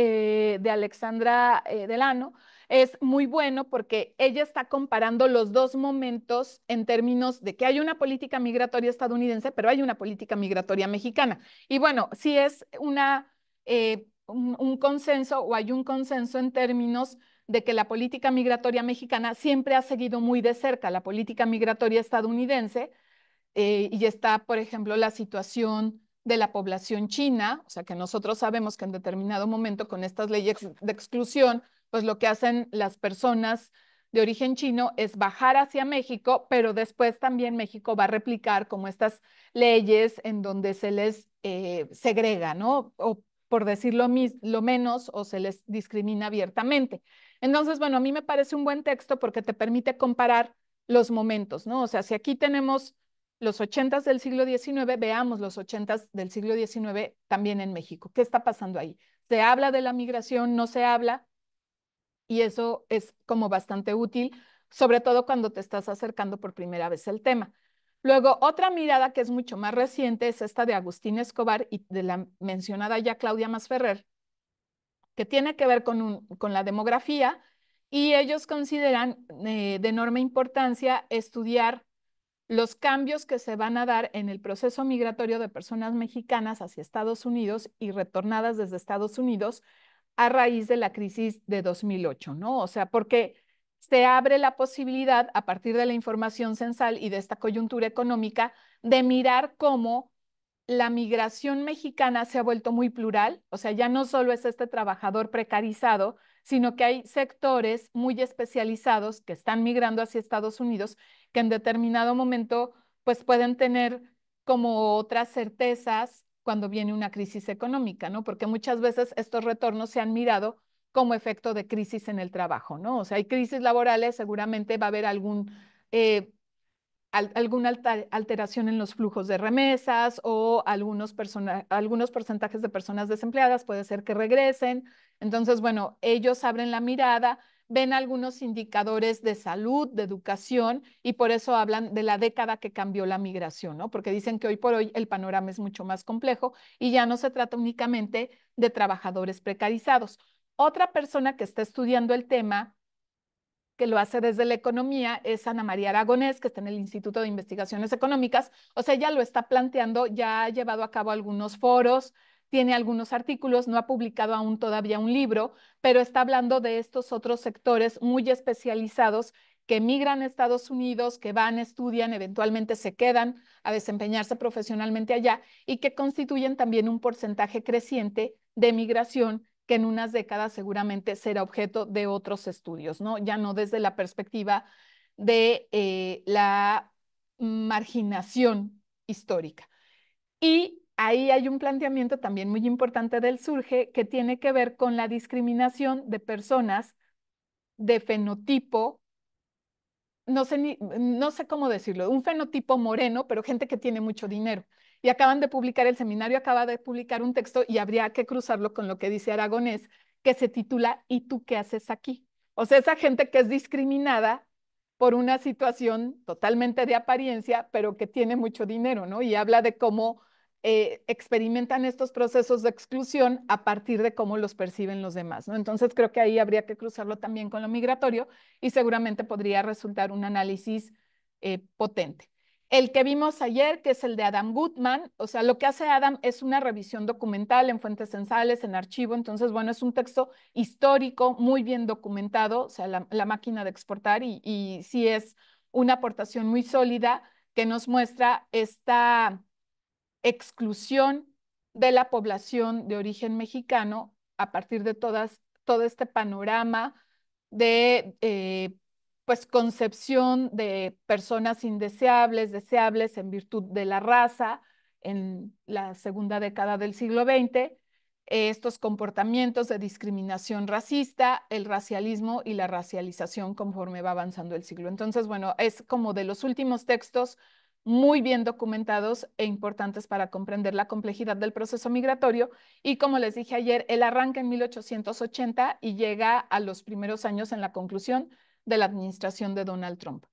eh, de Alexandra eh, Delano es muy bueno porque ella está comparando los dos momentos en términos de que hay una política migratoria estadounidense, pero hay una política migratoria mexicana. Y bueno, si es una, eh, un, consenso o hay un consenso en términos de que la política migratoria mexicana siempre ha seguido muy de cerca la política migratoria estadounidense eh, y está, por ejemplo, la situación de la población china, o sea que nosotros sabemos que en determinado momento con estas leyes de exclusión pues lo que hacen las personas de origen chino es bajar hacia México, pero después también México va a replicar como estas leyes en donde se les eh, segrega, ¿no? O por decirlo lo menos, o se les discrimina abiertamente. Entonces, bueno, a mí me parece un buen texto porque te permite comparar los momentos, ¿no? O sea, si aquí tenemos los ochentas del siglo XIX, veamos los ochentas del siglo XIX también en México. ¿Qué está pasando ahí? ¿Se habla de la migración? ¿No se habla? y eso es como bastante útil, sobre todo cuando te estás acercando por primera vez al tema. Luego, otra mirada que es mucho más reciente es esta de Agustín Escobar y de la mencionada ya Claudia Masferrer, que tiene que ver con, la demografía y ellos consideran eh, de enorme importancia estudiar los cambios que se van a dar en el proceso migratorio de personas mexicanas hacia Estados Unidos y retornadas desde Estados Unidos a raíz de la crisis de 2008, ¿no? O sea, porque se abre la posibilidad a partir de la información censal y de esta coyuntura económica de mirar cómo la migración mexicana se ha vuelto muy plural, o sea, ya no solo es este trabajador precarizado, sino que hay sectores muy especializados que están migrando hacia Estados Unidos que en determinado momento pues pueden tener como otras certezas cuando viene una crisis económica, ¿no? Porque muchas veces estos retornos se han mirado como efecto de crisis en el trabajo, ¿no? O sea, hay crisis laborales, seguramente va a haber algún, eh, alguna alteración en los flujos de remesas o algunos, algunos porcentajes de personas desempleadas, puede ser que regresen. Entonces, bueno, ellos abren la mirada ven algunos indicadores de salud, de educación, y por eso hablan de la década que cambió la migración, ¿no? Porque dicen que hoy por hoy el panorama es mucho más complejo y ya no se trata únicamente de trabajadores precarizados. Otra persona que está estudiando el tema, que lo hace desde la economía, es Ana María Aragonés, que está en el Instituto de Investigaciones Económicas. O sea, ya lo está planteando, ya ha llevado a cabo algunos foros, tiene algunos artículos, no ha publicado aún todavía un libro, pero está hablando de estos otros sectores muy especializados que emigran a Estados Unidos, que van, estudian, eventualmente se quedan a desempeñarse profesionalmente allá y que constituyen también un porcentaje creciente de migración que en unas décadas seguramente será objeto de otros estudios, ¿no? Ya no desde la perspectiva de eh, la marginación histórica. Y ahí hay un planteamiento también muy importante del surge que tiene que ver con la discriminación de personas de fenotipo, no sé, ni, no sé cómo decirlo, un fenotipo moreno, pero gente que tiene mucho dinero. Y acaban de publicar, el seminario acaba de publicar un texto y habría que cruzarlo con lo que dice Aragonés, que se titula ¿Y tú qué haces aquí? O sea, esa gente que es discriminada por una situación totalmente de apariencia, pero que tiene mucho dinero, ¿no? Y habla de cómo eh, experimentan estos procesos de exclusión a partir de cómo los perciben los demás. ¿no? Entonces creo que ahí habría que cruzarlo también con lo migratorio y seguramente podría resultar un análisis eh, potente. El que vimos ayer, que es el de Adam Goodman, o sea, lo que hace Adam es una revisión documental en fuentes censales, en archivo, entonces, bueno, es un texto histórico, muy bien documentado, o sea, la, máquina de exportar y, y sí es una aportación muy sólida que nos muestra esta exclusión de la población de origen mexicano a partir de todo este panorama de eh, pues concepción de personas indeseables, deseables en virtud de la raza en la segunda década del siglo XX, eh, estos comportamientos de discriminación racista, el racialismo y la racialización conforme va avanzando el siglo. Entonces, bueno, es como de los últimos textos muy bien documentados e importantes para comprender la complejidad del proceso migratorio. Y como les dije ayer, él arranca en 1880 y llega a los primeros años en la conclusión de la administración de Donald Trump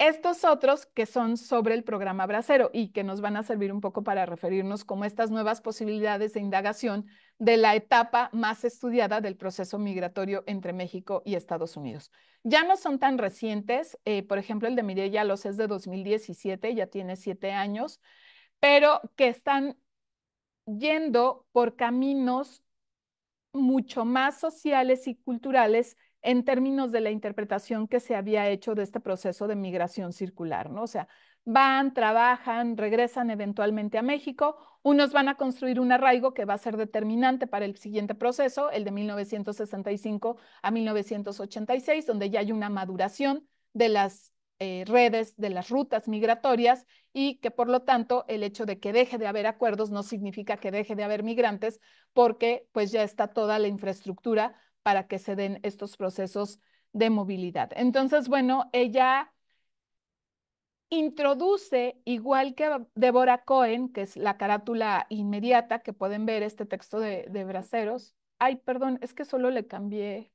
estos otros que son sobre el programa Bracero y que nos van a servir un poco para referirnos como estas nuevas posibilidades de indagación de la etapa más estudiada del proceso migratorio entre México y Estados Unidos. Ya no son tan recientes, eh, por ejemplo, el de Mireya Los es de 2017, ya tiene siete años, pero que están yendo por caminos mucho más sociales y culturales en términos de la interpretación que se había hecho de este proceso de migración circular, ¿no? O sea, van, trabajan, regresan eventualmente a México, unos van a construir un arraigo que va a ser determinante para el siguiente proceso, el de 1965 a 1986, donde ya hay una maduración de las eh, redes, de las rutas migratorias y que por lo tanto el hecho de que deje de haber acuerdos no significa que deje de haber migrantes porque pues ya está toda la infraestructura para que se den estos procesos de movilidad. Entonces, bueno, ella introduce, igual que Deborah Cohen, que es la carátula inmediata, que pueden ver este texto de, Braseros. Braceros. Ay, perdón, es que solo le cambié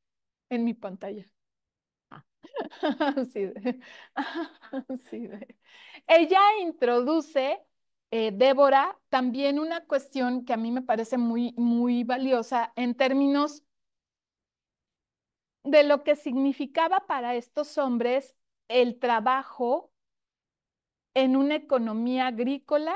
en mi pantalla. Ah. [laughs] [laughs] sí, de. Ella introduce, eh, Débora, también una cuestión que a mí me parece muy, muy valiosa en términos de lo que significaba para estos hombres el trabajo en una economía agrícola,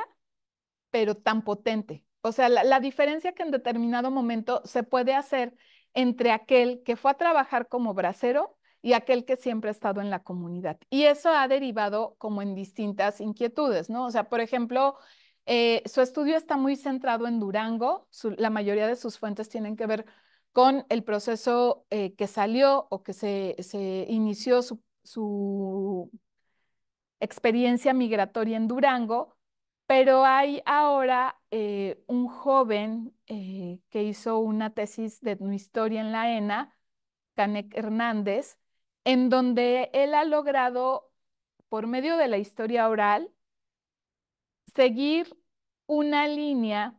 pero tan potente. O sea, la, diferencia que en determinado momento se puede hacer entre aquel que fue a trabajar como bracero y aquel que siempre ha estado en la comunidad. Y eso ha derivado como en distintas inquietudes, ¿no? O sea, por ejemplo, eh, su estudio está muy centrado en Durango, la mayoría de sus fuentes tienen que ver con el proceso eh, que salió o que se, inició su, experiencia migratoria en Durango, pero hay ahora eh, un joven eh, que hizo una tesis de historia en la ENA, Canek Hernández, en donde él ha logrado, por medio de la historia oral, seguir una línea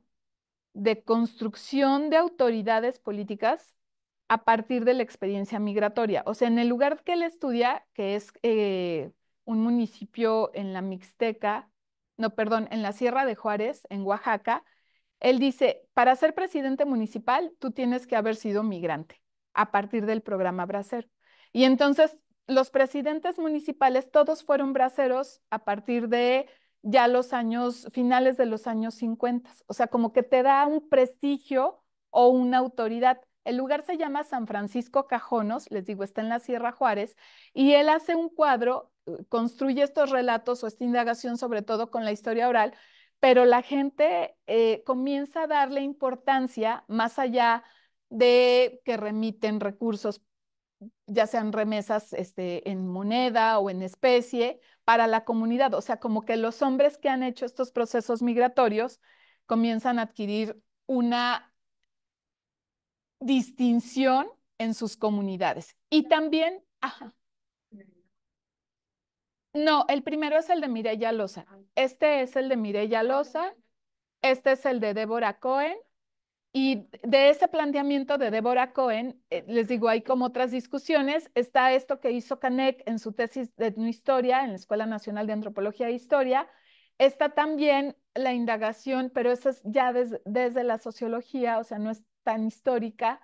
de construcción de autoridades políticas a partir de la experiencia migratoria. O sea, en el lugar que él estudia, que es eh, un municipio en la Mixteca, no, perdón, en la Sierra de Juárez, en Oaxaca, él dice, para ser presidente municipal, tú tienes que haber sido migrante a partir del programa Bracero. Y entonces, los presidentes municipales, todos fueron braceros a partir de ya los años, finales de los años 50. O sea, como que te da un prestigio o una autoridad. El lugar se llama San Francisco Cajonos, les digo, está en la Sierra Juárez, y él hace un cuadro, eh, construye estos relatos o esta indagación sobre todo con la historia oral, pero la gente eh, comienza a darle importancia más allá de que remiten recursos, ya sean remesas este, en moneda o en especie, para la comunidad. O sea, como que los hombres que han hecho estos procesos migratorios comienzan a adquirir una distinción en sus comunidades. Y también, ajá. No, el primero es el de Mireya Loza. Este es el de Mireya Loza. Este es el de Débora Cohen. Y de ese planteamiento de Deborah Cohen, eh, les digo, hay como otras discusiones. Está esto que hizo Canek en su tesis de historia en la Escuela Nacional de Antropología e Historia. Está también la indagación, pero esa es ya desde la sociología, o sea, no es tan histórica,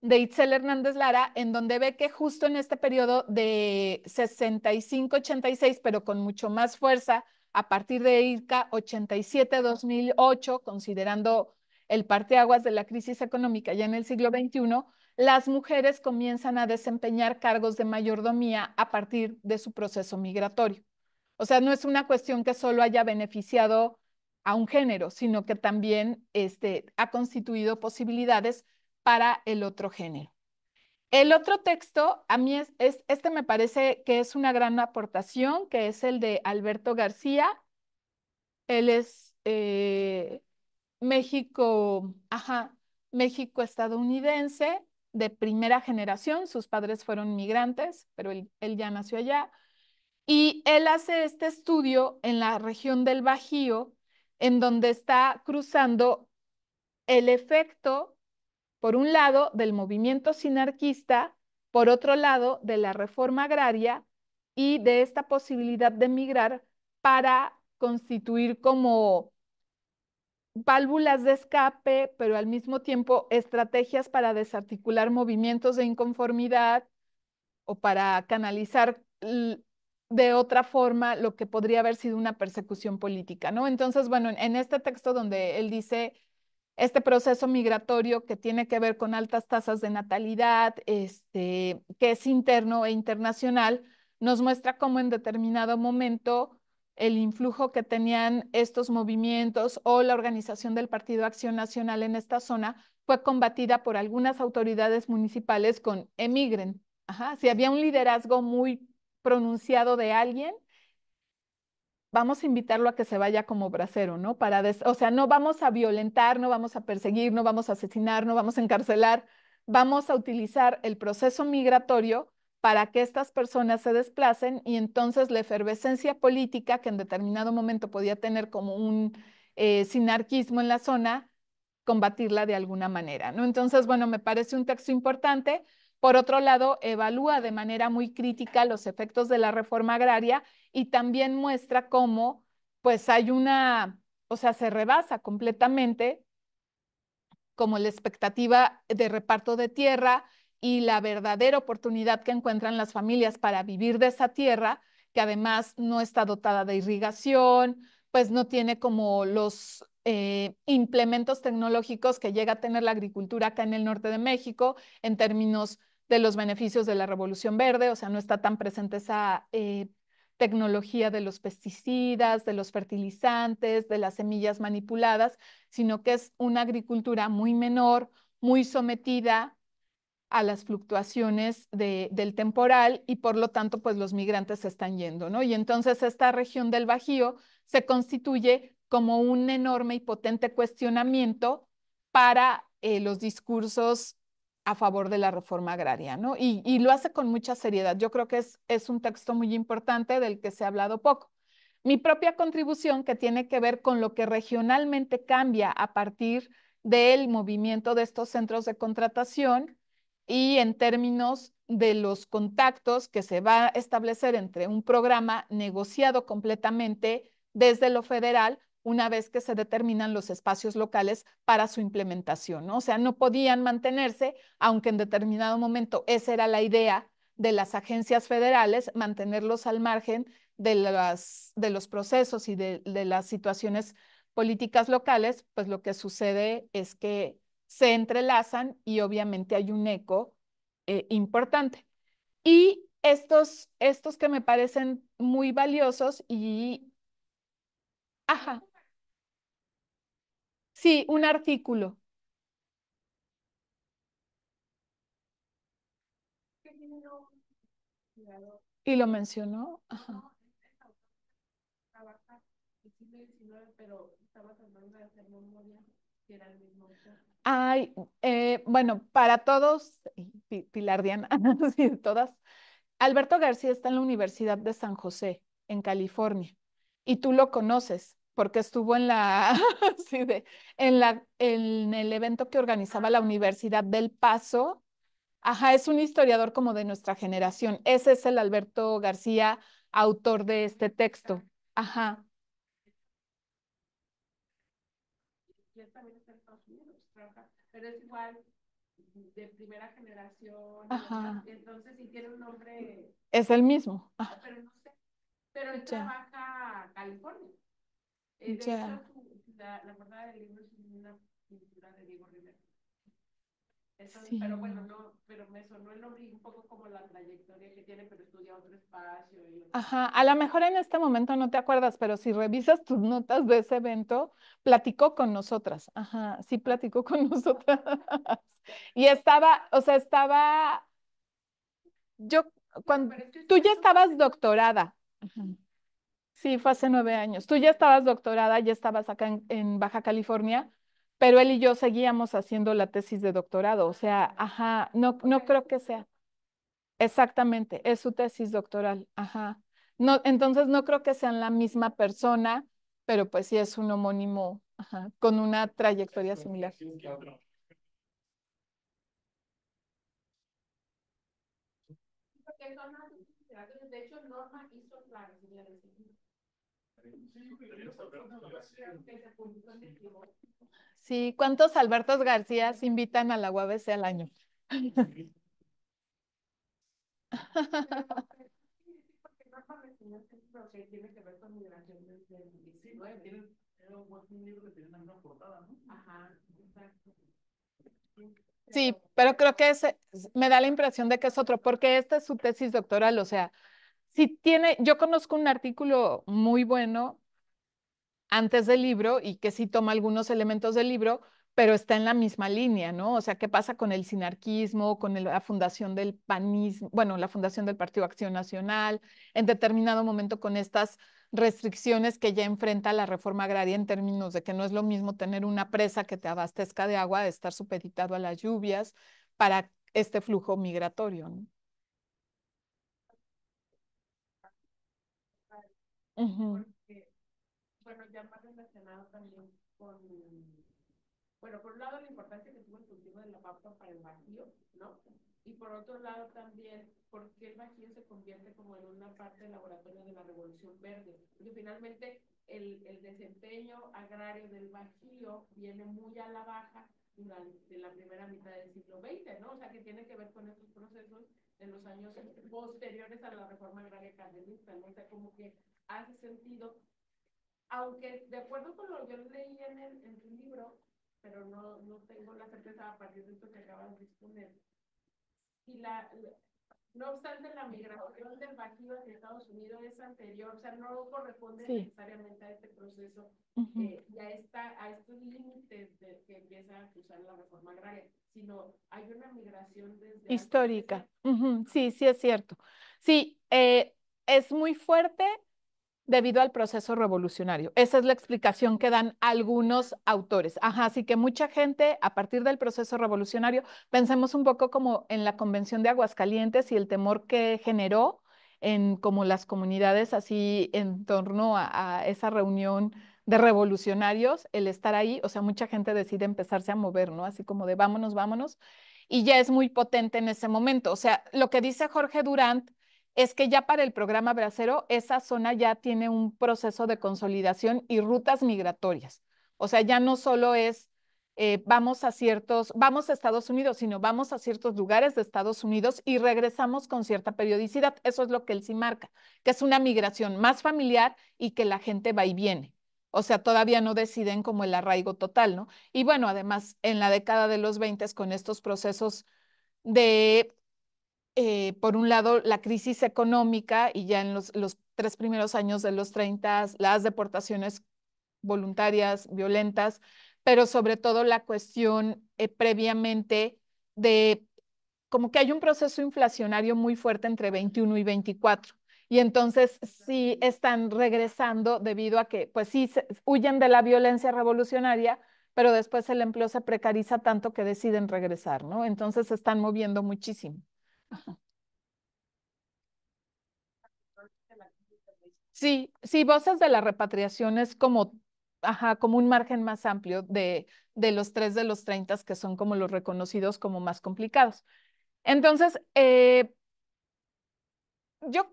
de Itzel Hernández Lara, en donde ve que justo en este periodo de 65-86, pero con mucho más fuerza, a partir de IRCA 87-2008, considerando el parteaguas de la crisis económica ya en el siglo XXI, las mujeres comienzan a desempeñar cargos de mayordomía a partir de su proceso migratorio. O sea, no es una cuestión que solo haya beneficiado a un género, sino que también este, ha constituido posibilidades para el otro género. El otro texto, a mí es, este me parece que es una gran aportación, que es el de Alberto García. Él es eh, México, ajá, México estadounidense de primera generación, sus padres fueron migrantes, pero él, él ya nació allá. Y él hace este estudio en la región del Bajío, en donde está cruzando el efecto, por un lado, del movimiento sinarquista, por otro lado, de la reforma agraria y de esta posibilidad de migrar para constituir como válvulas de escape, pero al mismo tiempo estrategias para desarticular movimientos de inconformidad o para canalizar de otra forma lo que podría haber sido una persecución política, ¿no? Entonces, bueno, en este texto donde él dice este proceso migratorio que tiene que ver con altas tasas de natalidad, este, que es interno e internacional, nos muestra cómo en determinado momento el influjo que tenían estos movimientos o la organización del Partido Acción Nacional en esta zona fue combatida por algunas autoridades municipales con emigren. Ajá, si había un liderazgo muy pronunciado de alguien, vamos a invitarlo a que se vaya como bracero, ¿no? Para o sea, no vamos a violentar, no vamos a perseguir, no vamos a asesinar, no vamos a encarcelar, vamos a utilizar el proceso migratorio para que estas personas se desplacen y entonces la efervescencia política que en determinado momento podía tener como un eh, sinarquismo en la zona, combatirla de alguna manera. ¿no? Entonces, bueno, me parece un texto importante. Por otro lado, evalúa de manera muy crítica los efectos de la reforma agraria y también muestra cómo pues hay una, o sea, se rebasa completamente como la expectativa de reparto de tierra, y la verdadera oportunidad que encuentran las familias para vivir de esa tierra, que además no está dotada de irrigación, pues no tiene como los eh, implementos tecnológicos que llega a tener la agricultura acá en el norte de México en términos de los beneficios de la revolución verde, o sea, no está tan presente esa eh, tecnología de los pesticidas, de los fertilizantes, de las semillas manipuladas, sino que es una agricultura muy menor, muy sometida a las fluctuaciones del temporal y por lo tanto, pues los migrantes se están yendo, ¿no? Y entonces esta región del Bajío se constituye como un enorme y potente cuestionamiento para eh, los discursos a favor de la reforma agraria, ¿no? Y, y lo hace con mucha seriedad. Yo creo que es, es un texto muy importante del que se ha hablado poco. Mi propia contribución que tiene que ver con lo que regionalmente cambia a partir del movimiento de estos centros de contratación y en términos de los contactos que se va a establecer entre un programa negociado completamente desde lo federal una vez que se determinan los espacios locales para su implementación. O sea, no podían mantenerse, aunque en determinado momento esa era la idea de las agencias federales, mantenerlos al margen de, las, de los procesos y de, de las situaciones políticas locales, pues lo que sucede es que se entrelazan y obviamente hay un eco eh, importante. Y estos, estos que me parecen muy valiosos y... Ajá. Sí, un artículo. Y lo mencionó. Ajá. Pero estaba hablando de hacer memoria que era el mismo. Ay, eh, bueno, para todos, Pilar Diana, y [laughs] todas, Alberto García está en la Universidad de San José, en California, y tú lo conoces porque estuvo en la, [laughs] en la, en el evento que organizaba la Universidad del Paso. Ajá, es un historiador como de nuestra generación. Ese es el Alberto García, autor de este texto. Ajá pero es igual de primera generación. Entonces, si tiene un nombre. Es el mismo. Ah. Ah, pero no sé. Pero él trabaja California. y eh, de hecho, la, la portada del libro es una pintura de Diego Rivera. Pero bueno, me sonó el nombre un poco como la trayectoria que tiene, pero estudia otro espacio. Ajá, a lo mejor en este momento no te acuerdas, pero si revisas tus notas de ese evento, platicó con nosotras. Ajá, sí platicó con [laughs] nosotras. y estaba, o sea, estaba, yo, cuando, tú ya estabas doctorada. Sí, fue hace nueve años. Tú ya estabas doctorada, ya estabas acá en, en Baja California pero él y yo seguíamos haciendo la tesis de doctorado, o sea, ajá, no, no creo que sea. Exactamente, es su tesis doctoral, ajá. No, entonces no creo que sean la misma persona, pero pues sí es un homónimo ajá, con una trayectoria similar. De hecho, Norma hizo planes, Sí, ¿cuántos Albertos García invitan a la UABC al año? Sí, pero creo que me da la impresión de que es otro, porque esta es su tesis doctoral, o sea, si tiene, yo conozco un artículo muy bueno antes del libro y que sí toma algunos elementos del libro, pero está en la misma línea, ¿no? O sea, ¿qué pasa con el sinarquismo, con la fundación del panismo, bueno, la fundación del Partido Acción Nacional, en determinado momento con estas restricciones que ya enfrenta la reforma agraria en términos de que no es lo mismo tener una presa que te abastezca de agua, de estar supeditado a las lluvias para este flujo migratorio, ¿no? Porque, bueno, ya más relacionado también con, bueno, por un lado la importancia que tuvo el cultivo de la papa para el Bajío, ¿no? Y por otro lado también, por qué el Bajío se convierte como en una parte del laboratorio de la Revolución Verde. Porque finalmente el, el desempeño agrario del Bajío viene muy a la baja durante la primera mitad del siglo XX, ¿no? O sea, que tiene que ver con estos procesos en los años posteriores a la reforma agraria cardenista, ¿no? O sea, como que hace sentido, aunque de acuerdo con lo que yo leí en, el, en tu libro, pero no, no, tengo la certeza a partir de esto que acabas de exponer, si la, no obstante, la migración de Bajío hacia Estados Unidos es anterior, o sea, no corresponde necesariamente a este proceso uh eh, -huh. y a, estos límites de, que empieza a cruzar la reforma agraria, sino hay una migración desde histórica. Sí, sí es cierto. Sí, eh, es muy fuerte debido al proceso revolucionario. Esa es la explicación que dan algunos autores. Ajá, así que mucha gente a partir del proceso revolucionario, pensemos un poco como en la Convención de Aguascalientes y el temor que generó en como las comunidades así en torno a, a esa reunión de revolucionarios, el estar ahí, o sea, mucha gente decide empezarse a mover, ¿no? Así como de vámonos, vámonos, y ya es muy potente en ese momento. O sea, lo que dice Jorge Durant es que ya para el programa bracero esa zona ya tiene un proceso de consolidación y rutas migratorias. O sea, ya no solo es eh, vamos a ciertos, vamos a Estados Unidos, sino vamos a ciertos lugares de Estados Unidos y regresamos con cierta periodicidad. Eso es lo que él sí marca, que es una migración más familiar y que la gente va y viene. O sea, todavía no deciden como el arraigo total, ¿no? Y bueno, además, en la década de los 20, con estos procesos de eh, por un lado, la crisis económica y ya en los, tres primeros años de los 30, las deportaciones voluntarias, violentas, pero sobre todo la cuestión eh, previamente de como que hay un proceso inflacionario muy fuerte entre 21 y 24. Y entonces sí están regresando debido a que, pues sí, huyen de la violencia revolucionaria, pero después el empleo se precariza tanto que deciden regresar, ¿no? Entonces se están moviendo muchísimo. Sí, sí, voces de la repatriación es como, ajá, como un margen más amplio de, de los tres de los 30 que son como los reconocidos como más complicados. Entonces, eh, yo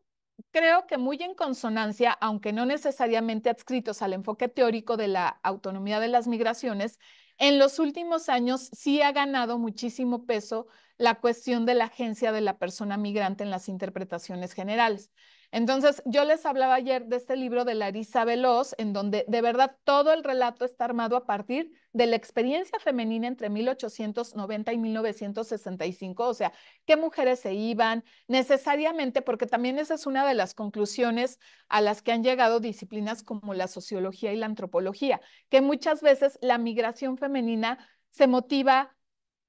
creo que muy en consonancia, aunque no necesariamente adscritos al enfoque teórico de la autonomía de las migraciones, en los últimos años sí ha ganado muchísimo peso la cuestión de la agencia de la persona migrante en las interpretaciones generales. Entonces, yo les hablaba ayer de este libro de Larisa Veloz, en donde de verdad todo el relato está armado a partir de la experiencia femenina entre 1890 y 1965, o sea, qué mujeres se iban necesariamente, porque también esa es una de las conclusiones a las que han llegado disciplinas como la sociología y la antropología, que muchas veces la migración femenina se motiva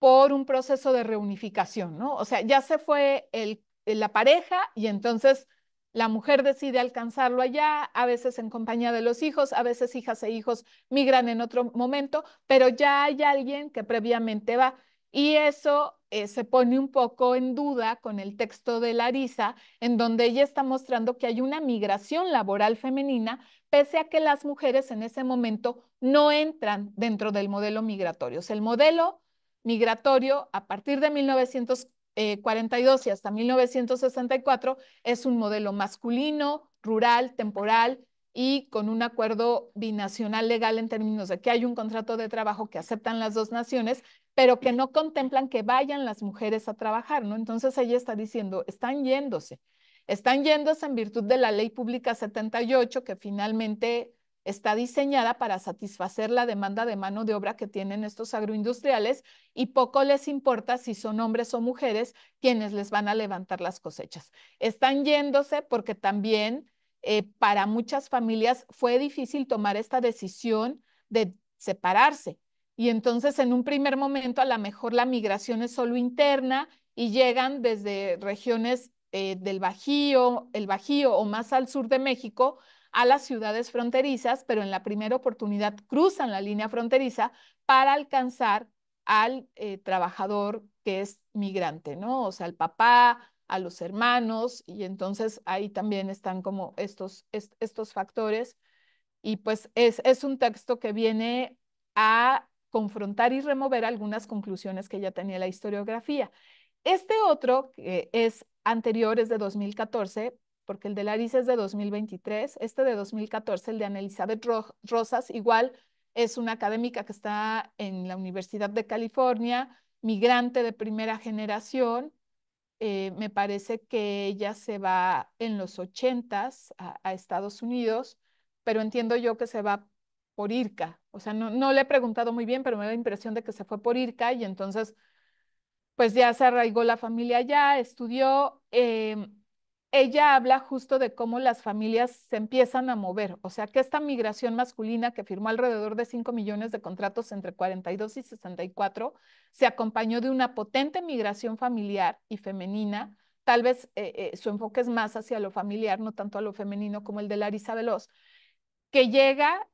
por un proceso de reunificación, ¿no? O sea, ya se fue el, la pareja y entonces la mujer decide alcanzarlo allá, a veces en compañía de los hijos, a veces hijas e hijos migran en otro momento, pero ya hay alguien que previamente va. Y eso eh, se pone un poco en duda con el texto de Larisa, en donde ella está mostrando que hay una migración laboral femenina, pese a que las mujeres en ese momento no entran dentro del modelo migratorio. O sea, el modelo migratorio a partir de 1942 eh, y hasta 1964 es un modelo masculino, rural, temporal y con un acuerdo binacional legal en términos de que hay un contrato de trabajo que aceptan las dos naciones, pero que no contemplan que vayan las mujeres a trabajar, ¿no? Entonces ella está diciendo, están yéndose, están yéndose en virtud de la ley pública 78 que finalmente está diseñada para satisfacer la demanda de mano de obra que tienen estos agroindustriales y poco les importa si son hombres o mujeres quienes les van a levantar las cosechas. Están yéndose porque también eh, para muchas familias fue difícil tomar esta decisión de separarse. Y entonces en un primer momento a lo mejor la migración es solo interna y llegan desde regiones eh, del Bajío, el Bajío o más al sur de México a las ciudades fronterizas, pero en la primera oportunidad cruzan la línea fronteriza para alcanzar al eh, trabajador que es migrante, ¿no? O sea, al papá, a los hermanos, y entonces ahí también están como estos, estos factores. Y pues es, es un texto que viene a confrontar y remover algunas conclusiones que ya tenía la historiografía. Este otro, que es anterior, es de 2014, porque el de Larissa es de 2023, este de 2014, el de Ana Elizabeth Rosas, igual es una académica que está en la Universidad de California, migrante de primera generación. Eh, me parece que ella se va en los 80 a, Estados Unidos, pero entiendo yo que se va por IRCA. O sea, no, no le he preguntado muy bien, pero me da la impresión de que se fue por IRCA y entonces, pues ya se arraigó la familia ya estudió. Em, ella habla justo de cómo las familias se empiezan a mover, o sea, que esta migración masculina que firmó alrededor de 5 millones de contratos entre 42 y 64 se acompañó de una potente migración familiar y femenina. Tal vez eh, eh, su enfoque es más hacia lo familiar, no tanto a lo femenino como el de Larisa Veloz, que llega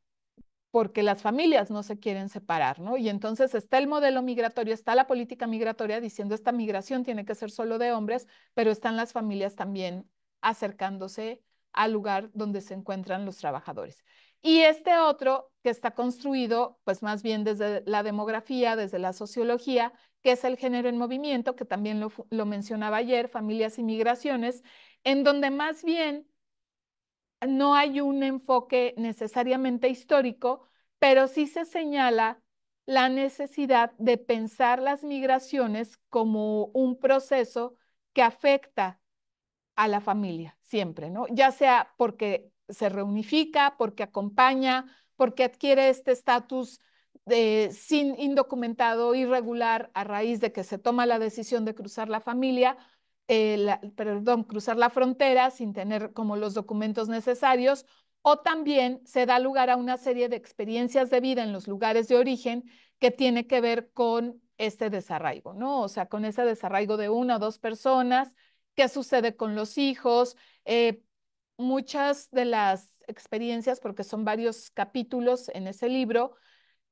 porque las familias no se quieren separar, ¿no? Y entonces está el modelo migratorio, está la política migratoria diciendo esta migración tiene que ser solo de hombres, pero están las familias también acercándose al lugar donde se encuentran los trabajadores. Y este otro que está construido, pues más bien desde la demografía, desde la sociología, que es el género en movimiento, que también lo, lo mencionaba ayer, familias y migraciones, en donde más bien no hay un enfoque necesariamente histórico, pero sí se señala la necesidad de pensar las migraciones como un proceso que afecta a la familia siempre, ¿no? Ya sea porque se reunifica, porque acompaña, porque adquiere este estatus de sin indocumentado irregular a raíz de que se toma la decisión de cruzar la familia eh, perdón, cruzar la frontera sin tener como los documentos necesarios, o también se da lugar a una serie de experiencias de vida en los lugares de origen que tiene que ver con este desarraigo, ¿no? O sea, con ese desarraigo de una o dos personas, qué sucede con los hijos, eh, muchas de las experiencias, porque son varios capítulos en ese libro,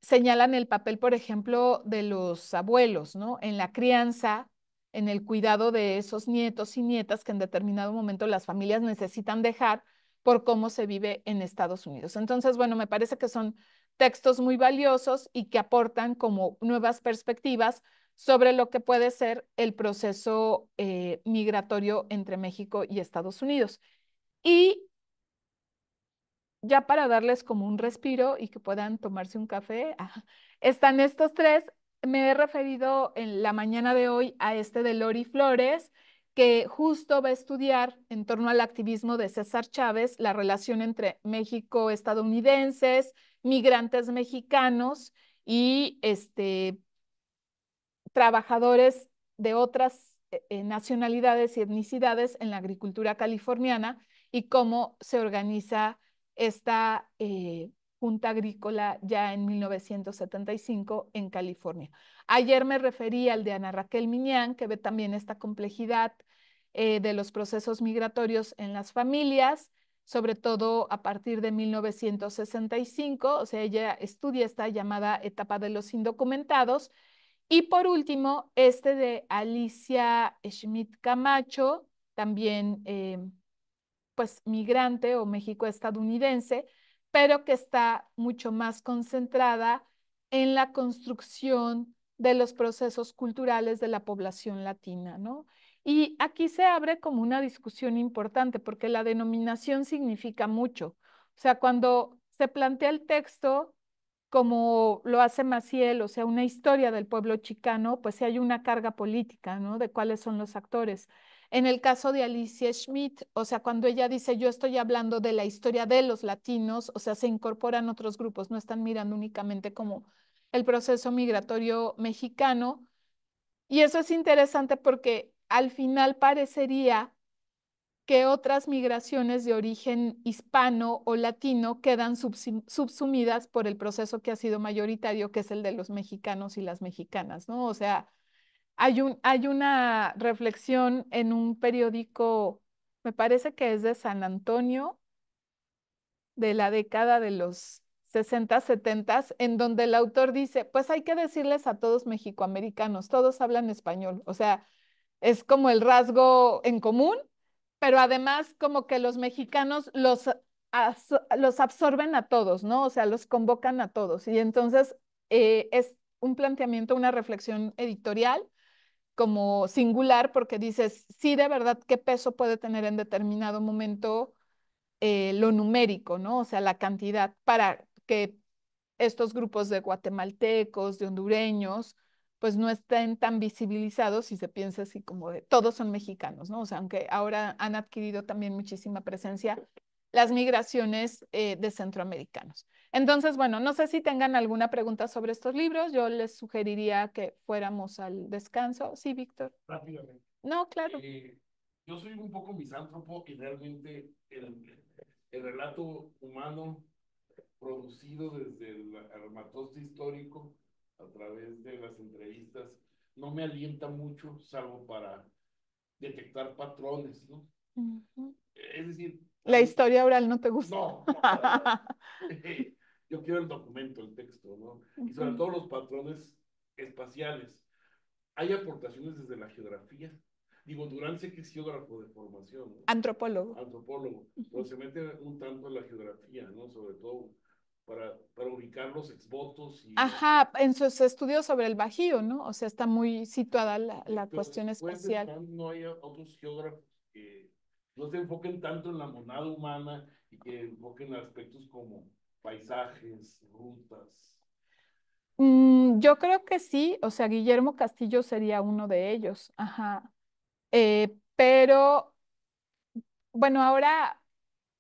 señalan el papel, por ejemplo, de los abuelos, ¿no? En la crianza en el cuidado de esos nietos y nietas que en determinado momento las familias necesitan dejar por cómo se vive en Estados Unidos. Entonces, bueno, me parece que son textos muy valiosos y que aportan como nuevas perspectivas sobre lo que puede ser el proceso eh, migratorio entre México y Estados Unidos. Y ya para darles como un respiro y que puedan tomarse un café, [laughs] están estos tres me he referido en la mañana de hoy a este de Lori Flores, que justo va a estudiar en torno al activismo de César Chávez la relación entre México-estadounidenses, migrantes mexicanos y este, trabajadores de otras eh, eh, nacionalidades y etnicidades en la agricultura californiana y cómo se organiza esta eh, Junta Agrícola ya en 1975 en California. Ayer me referí al de Ana Raquel Miñán, que ve también esta complejidad eh, de los procesos migratorios en las familias, sobre todo a partir de 1965, o sea, ella estudia esta llamada etapa de los indocumentados. Y por último, este de Alicia Schmidt Camacho, también eh, pues migrante o mexico-estadounidense, pero que está mucho más concentrada en la construcción de los procesos culturales de la población latina, ¿no? Y aquí se abre como una discusión importante, porque la denominación significa mucho. O sea, cuando se plantea el texto, como lo hace Maciel, o sea, una historia del pueblo chicano, pues se hay una carga política, ¿no? De cuáles son los actores. En el caso de Alicia Schmidt, o sea, cuando ella dice yo estoy hablando de la historia de los latinos, o sea, se incorporan otros grupos, no están mirando únicamente como el proceso migratorio mexicano. Y eso es interesante porque al final parecería que otras migraciones de origen hispano o latino quedan subsumidas por el proceso que ha sido mayoritario, que es el de los mexicanos y las mexicanas, ¿no? O sea, hay, un, hay una reflexión en un periódico, me parece que es de San Antonio, de la década de los 60, 70, en donde el autor dice, pues hay que decirles a todos mexicoamericanos, todos hablan español, o sea, es como el rasgo en común, pero además como que los mexicanos los, los absorben a todos, ¿no? O sea, los convocan a todos. Y entonces eh, es un planteamiento, una reflexión editorial como singular porque dices, sí, de verdad, qué peso puede tener en determinado momento eh, lo numérico, ¿no? O sea, la cantidad para que estos grupos de guatemaltecos, de hondureños, pues no estén tan visibilizados si se piensa así como de todos son mexicanos, ¿no? O sea, aunque ahora han adquirido también muchísima presencia las migraciones eh, de centroamericanos. Entonces, bueno, no sé si tengan alguna pregunta sobre estos libros. Yo les sugeriría que fuéramos al descanso. Sí, Víctor. Rápidamente. No, claro. Eh, yo soy un poco misántropo y realmente el, relato humano producido desde el armatoste histórico a través de las entrevistas no me alienta mucho, salvo para detectar patrones, ¿no? Es decir... La historia oral no te gusta. no [laughs] yo quiero el documento, el texto, ¿no? Y sobre todo los patrones espaciales. Hay aportaciones desde la geografía. Digo, Durán sé que es geógrafo de formación. ¿no? Antropólogo. Antropólogo. Pues se mete un tanto en la geografía, ¿no? Sobre todo para, para ubicar los exvotos. Y... Ajá, en sus estudios sobre el Bajío, ¿no? O sea, está muy situada la, la cuestión espacial. no hay otros geógrafos que no se enfoquen tanto en la monada humana y que enfoquen aspectos como paisajes, rutas? Mm, yo creo que sí, o sea, Guillermo Castillo sería uno de ellos, ajá. Eh, pero, bueno, ahora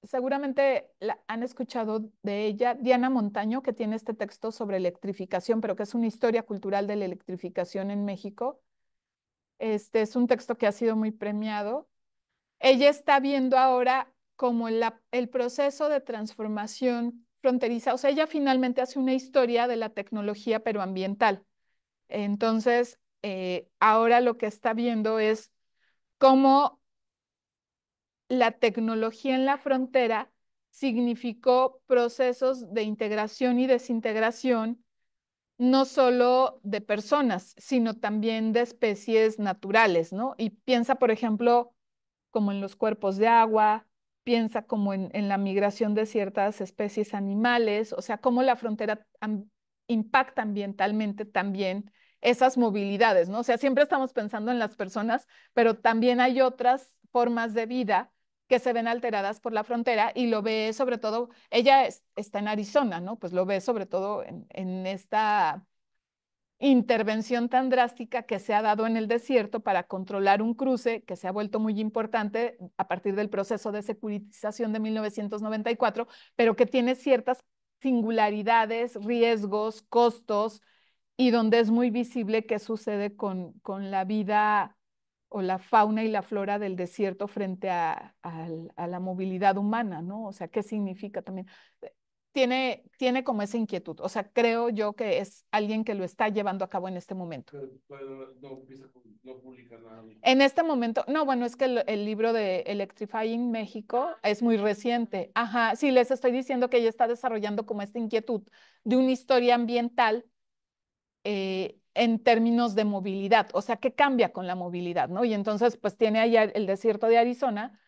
seguramente han escuchado de ella, Diana Montaño, que tiene este texto sobre electrificación, pero que es una historia cultural de la electrificación en México. Este es un texto que ha sido muy premiado. Ella está viendo ahora como el proceso de transformación fronteriza, o sea, ella finalmente hace una historia de la tecnología pero ambiental. Entonces, eh, ahora lo que está viendo es cómo la tecnología en la frontera significó procesos de integración y desintegración no solo de personas, sino también de especies naturales, ¿no? Y piensa, por ejemplo, como en los cuerpos de agua, piensa como en, la migración de ciertas especies animales, o sea, cómo la frontera impacta ambientalmente también esas movilidades, ¿no? O sea, siempre estamos pensando en las personas, pero también hay otras formas de vida que se ven alteradas por la frontera y lo ve sobre todo, ella está en Arizona, ¿no? Pues lo ve sobre todo en esta intervención tan drástica que se ha dado en el desierto para controlar un cruce que se ha vuelto muy importante a partir del proceso de securitización de 1994, pero que tiene ciertas singularidades, riesgos, costos y donde es muy visible qué sucede con, con la vida o la fauna y la flora del desierto frente a, la movilidad humana, ¿no? O sea, ¿qué significa también? tiene, como esa inquietud. O sea, creo yo que es alguien que lo está llevando a cabo en este momento. nada. En este momento, no, bueno, es que el, libro de Electrifying México ah, es muy reciente. Ah. Ajá, sí, les estoy diciendo que ella está desarrollando como esta inquietud de una historia ambiental eh, en términos de movilidad, o sea, que cambia con la movilidad, ¿no? Y entonces, pues tiene allá el desierto de Arizona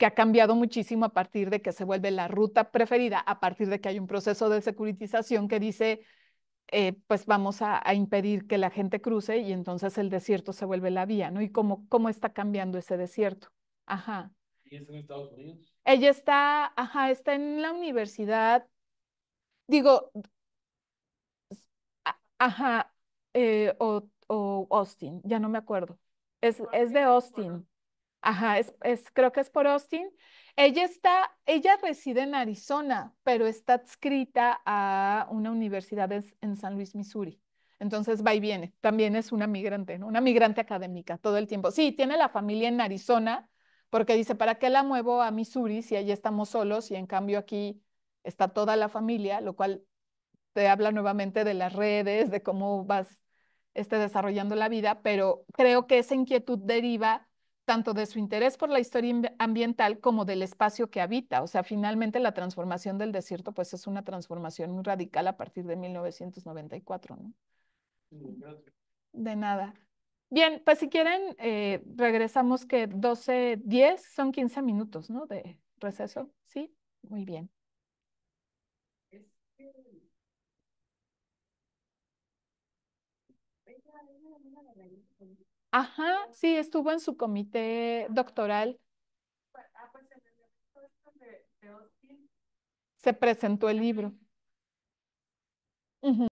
que ha cambiado muchísimo a partir de que se vuelve la ruta preferida, a partir de que hay un proceso de securitización que dice, eh, pues vamos a, impedir que la gente cruce y entonces el desierto se vuelve la vía, ¿no? Y cómo, cómo está cambiando ese desierto. Ajá. ¿Y es en Estados Unidos? Ella está, ajá, está en la universidad. Digo, ajá, eh, o, Austin, ya no me acuerdo. Es, es de Austin. Ajá, es, es, creo que es por Austin. Ella está, ella reside en Arizona, pero está adscrita a una universidad en, San Luis, Missouri. Entonces va y viene. También es una migrante, ¿no? Una migrante académica todo el tiempo. Sí, tiene la familia en Arizona, porque dice, ¿para qué la muevo a Missouri si allí estamos solos y en cambio aquí está toda la familia? Lo cual te habla nuevamente de las redes, de cómo vas este, desarrollando la vida, pero creo que esa inquietud deriva tanto de su interés por la historia ambiental como del espacio que habita. O sea, finalmente la transformación del desierto, pues es una transformación muy radical a partir de 1994, ¿no? De nada. Bien, pues si quieren, regresamos que 12, 10, son 15 minutos, ¿no? De receso, ¿sí? Muy bien. Ajá, sí, estuvo en su comité doctoral. Pues, ah, pues, este Se presentó el libro.